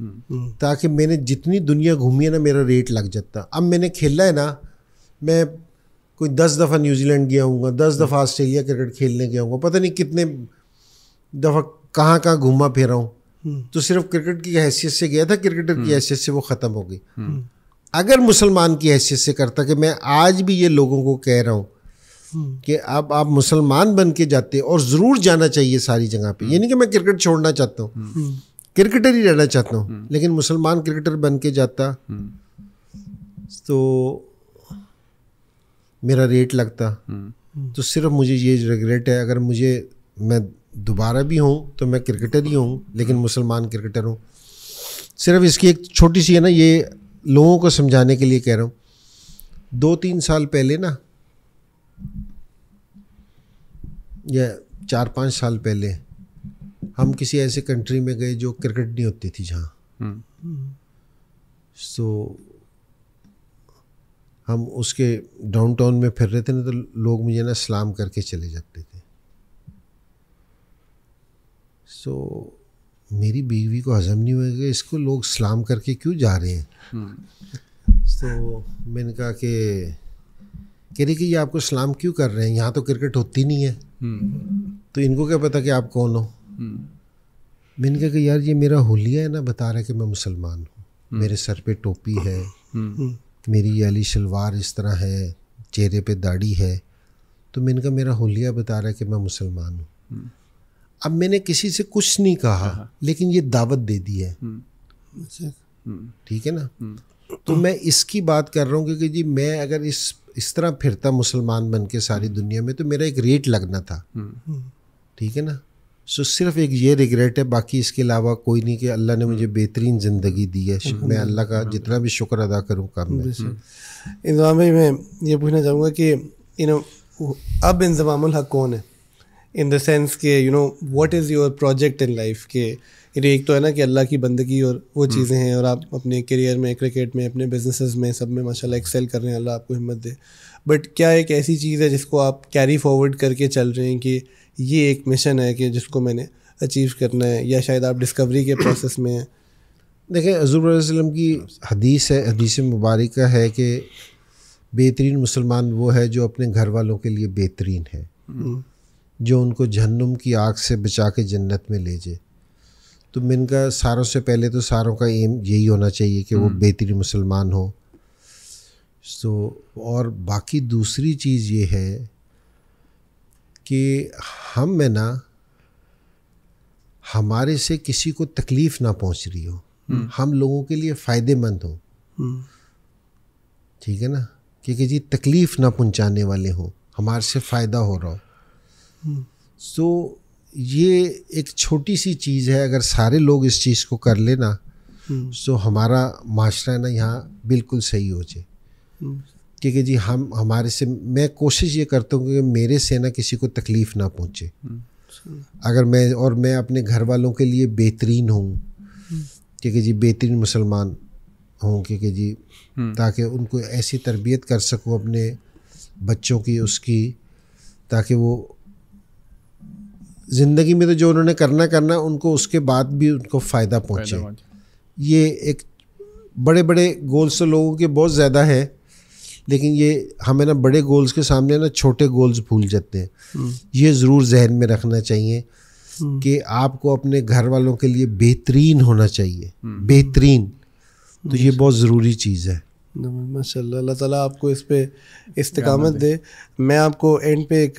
हम्म। ताकि मैंने जितनी दुनिया घूमी है ना मेरा रेट लग जाता अब मैंने खेला है ना मैं कोई दस दफ़ा न्यूजीलैंड गया हूँ दस दफ़ा ऑस्ट्रेलिया क्रिकेट खेलने गया हूँ पता नहीं कितने दफ़ा कहाँ कहाँ घूमा फिरा हूँ हम्म। तो सिर्फ क्रिकेट की हैसियत से गया था क्रिकेटर की हैसियत से वो ख़त्म हो गई अगर मुसलमान की हैसियत से करता कि मैं आज भी ये लोगों को कह रहा हूँ हम्म। कि अब आप मुसलमान बन के जाते और ज़रूर जाना चाहिए सारी जगह पे ये नहीं कि मैं क्रिकेट छोड़ना चाहता हूँ हम्म। हम्म। क्रिकेटर ही रहना चाहता हूँ लेकिन मुसलमान क्रिकेटर बन के जाता तो मेरा रेट लगता तो सिर्फ मुझे ये रिग्रेट है अगर मुझे मैं दोबारा भी हूँ तो मैं क्रिकेटर ही हूँ लेकिन मुसलमान क्रिकेटर हूँ सिर्फ इसकी एक छोटी सी है ना ये लोगों को समझाने के लिए कह रहा हूँ दो तीन साल पहले ना या चार पाँच साल पहले हम किसी ऐसे कंट्री में गए जो क्रिकेट नहीं होती थी जहाँ सो हम्म। हम उसके डाउनटाउन में फिर रहे थे ना तो लोग मुझे ना सलाम करके चले जाते थे सो so, मेरी बीवी को हजम नहीं हुआ कि इसको लोग सलाम करके क्यों जा रहे हैं सो हम्म। so, मैंने कहा कि कह रही कि ये आपको सलाम क्यों कर रहे हैं यहाँ तो क्रिकेट होती नहीं है तो इनको क्या पता कि आप कौन हो हम्म। मैंने कहा कि यार ये मेरा होलिया है ना बता रहा है कि मैं मुसलमान हूँ हम्म। मेरे सर पे टोपी है हम्म। मेरी अली शलवार इस तरह है चेहरे पे दाढ़ी है तो मैंने कहा मेरा होलिया बता रहा है कि मैं मुसलमान हूँ अब मैंने किसी से कुछ नहीं कहा हाँ, हाँ। लेकिन ये दावत दे दी है अच्छा। ठीक है ना तो मैं इसकी बात कर रहा हूँ क्योंकि जी मैं अगर इस इस तरह फिरता मुसलमान बन के सारी हम्म। दुनिया में तो मेरा एक रेट लगना था हम्म। हम्म। ठीक है ना सो सिर्फ एक ये रिग्रेट है बाकी इसके अलावा कोई नहीं कि अल्लाह ने मुझे बेहतरीन ज़िंदगी दी है मैं अल्लाह का जितना भी शुक्र अदा करूँ काम में इंतजाम भाई मैं ये पूछना चाहूँगा कि यू नो अब इंजमाम हक कौन है इन द सेंस के you know what is your project in life के ये एक तो है ना कि अल्लाह की बंदगी और वो हम्म। चीज़ें हैं और आप अपने करियर में क्रिकेट में अपने बिजनेसेस में सब में माशाल्लाह एक्सेल कर रहे हैं अल्लाह आपको हिम्मत दे बट क्या एक ऐसी चीज़ है जिसको आप कैरी फॉरवर्ड करके चल रहे हैं कि ये एक मिशन है कि जिसको मैंने अचीव करना है या शायद आप डिस्कवरी के प्रोसेस में हैं देखें हजूरम की हदीस है हदीस मुबारक है कि बेहतरीन मुसलमान वो है जो अपने घर वालों के लिए बेहतरीन है हम्म। जो उनको जहन्नुम की आग से बचा के जन्नत में ले जाए तो मैंने कहा सारों से पहले तो सारों का एम यही होना चाहिए कि वो हम्म। बेहतरीन मुसलमान हो सो और बाकी दूसरी चीज़ ये है कि हम में ना हमारे से किसी को तकलीफ़ ना पहुंच रही हो हम्म। हम लोगों के लिए फ़ायदेमंद हो हम्म। ठीक है ना क्योंकि जी तकलीफ़ ना पहुंचाने वाले हो हमारे से फ़ायदा हो रहा हो सो so, ये एक छोटी सी चीज़ है अगर सारे लोग इस चीज़ को कर लेना हम्म। तो हमारा माशरा ना यहाँ बिल्कुल सही हो जाए हम्म। ठीक है जी हम हमारे से मैं कोशिश ये करता हूँ कि मेरे से ना किसी को तकलीफ़ ना पहुँचे हम्म। अगर मैं और मैं अपने घर वालों के लिए बेहतरीन हूँ ठीक है जी बेहतरीन मुसलमान हूँ ठीक है जी ताकि उनको ऐसी तरबियत कर सकूँ अपने बच्चों की उसकी ताकि वो ज़िंदगी में तो जो उन्होंने करना करना उनको उसके बाद भी उनको फ़ायदा पहुँचे ये एक बड़े बड़े गोल्स तो लोगों के बहुत ज़्यादा हैं लेकिन ये हमें ना बड़े गोल्स के सामने ना छोटे गोल्स भूल जाते हैं हम्म। ये ज़रूर जहन में रखना चाहिए हम्म। कि आपको अपने घर वालों के लिए बेहतरीन होना चाहिए हम्म। बेहतरीन तो ये बहुत ज़रूरी चीज़ है माशा अल्लाह ताली आपको इस पर इस्तकामत दे मैं आपको एंड पे एक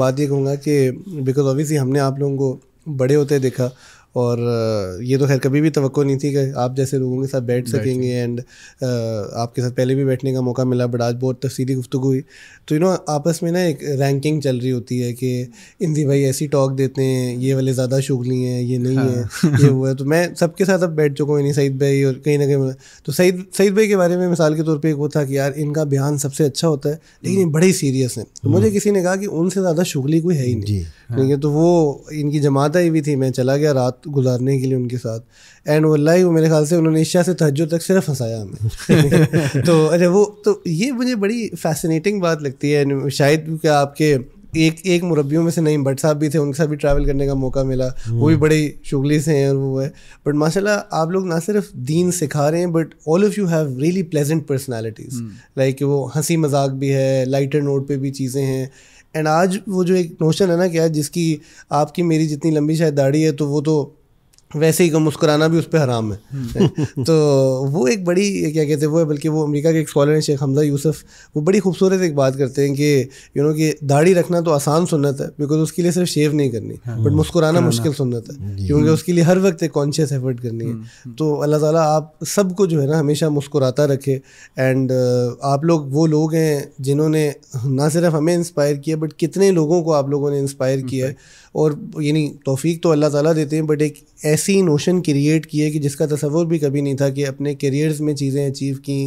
बात ये कहूँगा कि बिकॉज ऑबियसली हमने आप लोगों को बड़े होते देखा और ये तो खैर कभी भी तो नहीं थी कि आप जैसे लोगों के साथ बैठ सकेंगे एंड आपके साथ पहले भी बैठने का मौका मिला बट आज बहुत तफसीली गुफ्तु हुई तो यू नो आपस में ना एक रैंकिंग चल रही होती है कि इंदी भाई ऐसी टॉक देते हैं ये वाले ज़्यादा शुगली हैं ये नहीं हाँ। है ये हुआ है तो मैं सबके साथ अब बैठ चुका हूँ इन्हीं सईद भाई और कहीं ना कहीं तो सईद सईद भाई के बारे में मिसाल के तौर पर एक वो था कि यार इनका बयान सबसे अच्छा होता है लेकिन हम्म। बड़े सीरियस हैं तो हम्म। मुझे किसी ने कहा कि उनसे ज़्यादा शुगली कोई है ही नहीं ठीक है तो वो इनकी जमात आई हुई थी मैं चला गया रात गुजारने के लिए उनके साथ एंड वल्लाई वो मेरे ख्याल से उन्होंने ईशा से तहजो तक सिर्फ हंसाया हमें तो अच्छा वो तो ये मुझे बड़ी फैसिनेटिंग बात लगती है शायद क्या आपके एक एक मुरबियों में से नहीं भट्ट साहब भी थे उनके साथ भी ट्रैवल करने का मौका मिला वो भी बड़े शुगली से हैं और वो है बट माशाल्लाह आप लोग ना सिर्फ दीन सिखा रहे हैं but all of you have really pleasant personalities like वो हंसी मजाक भी है लाइटर नोट पे भी चीज़ें हैं एंड आज वो जो एक नोशन है ना क्या जिसकी आपकी मेरी जितनी लंबी शायद दाढ़ी है तो वो तो वैसे ही को मुस्कुराना भी उस पर हराम है हम्म। तो वो एक बड़ी क्या कहते हैं वो है बल्कि वो अमेरिका के एक स्कॉलर हैं शेख हमजा यूसुफ वो बड़ी खूबसूरत एक बात करते हैं कि यू नो कि दाढ़ी रखना तो आसान सुनत है बिकॉज उसके लिए सिर्फ शेव नहीं करनी बट हाँ। मुस्कुराना मुश्किल सुनत है क्योंकि उसके लिए हर वक्त एक कॉन्शियस एफर्ट करनी है हम्म। हम्म। तो अल्लाह ताली आप सबको जो है ना हमेशा मुस्कुराता रखे एंड uh, आप लोग वो लोग हैं जिन्होंने ना सिर्फ हमें इंस्पायर किया बट कितने लोगों को आप लोगों ने इंस्पायर किया है और यानी तोफ़ी तो अल्लाह ताला देते हैं बट एक ऐसी नोशन क्रिएट की है कि जिसका तस्वुर भी कभी नहीं था कि अपने करियर्स में चीज़ें अचीव की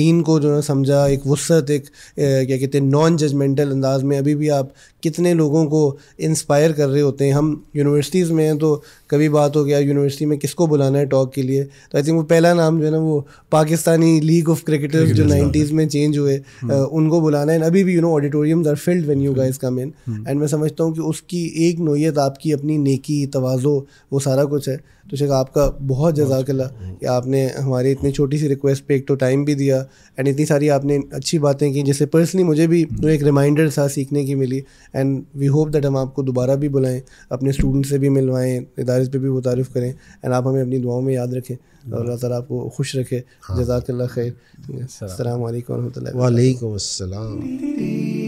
दीन को जो है समझा एक वसत एक क्या कहते हैं नॉन जजमेंटल अंदाज में अभी भी आप कितने लोगों को इंस्पायर कर रहे होते हैं हम यूनिवर्सिटीज़ में हैं तो कभी बात हो गया यूनिवर्सिटी में किसको बुलाना है टॉक के लिए तो आई थिंक वो पहला नाम जो है ना वो पाकिस्तानी लीग ऑफ क्रिकेटर्स जो नाइन्टीज़ हाँ। में चेंज हुए हम्म। उनको बुलाना है अभी भी you know auditorium are filled venue you इसका कम इन एंड मैं समझता हूँ कि उसकी एक नोयत आपकी अपनी नेकी तोज़ो वो सारा कुछ है तो शेख आपका बहुत ला कि आपने हमारी इतनी छोटी सी रिक्वेस्ट पे एक तो टाइम भी दिया एंड इतनी सारी आपने अच्छी बातें की जैसे पर्सनली मुझे भी हम्म। एक रिमाइंडर सा सीखने की मिली एंड वी होप दैट हम आपको दोबारा भी बुलाएँ अपने स्टूडेंट से भी मिलवाएँ इदारे पर भी वो करें एंड आप हमें अपनी दुआओं में याद रखें और हम्म। अल्लाह ताला आपको खुश रखे हाँ। जजाकल्ला खैर अल्लाम वरहमल वालेकुम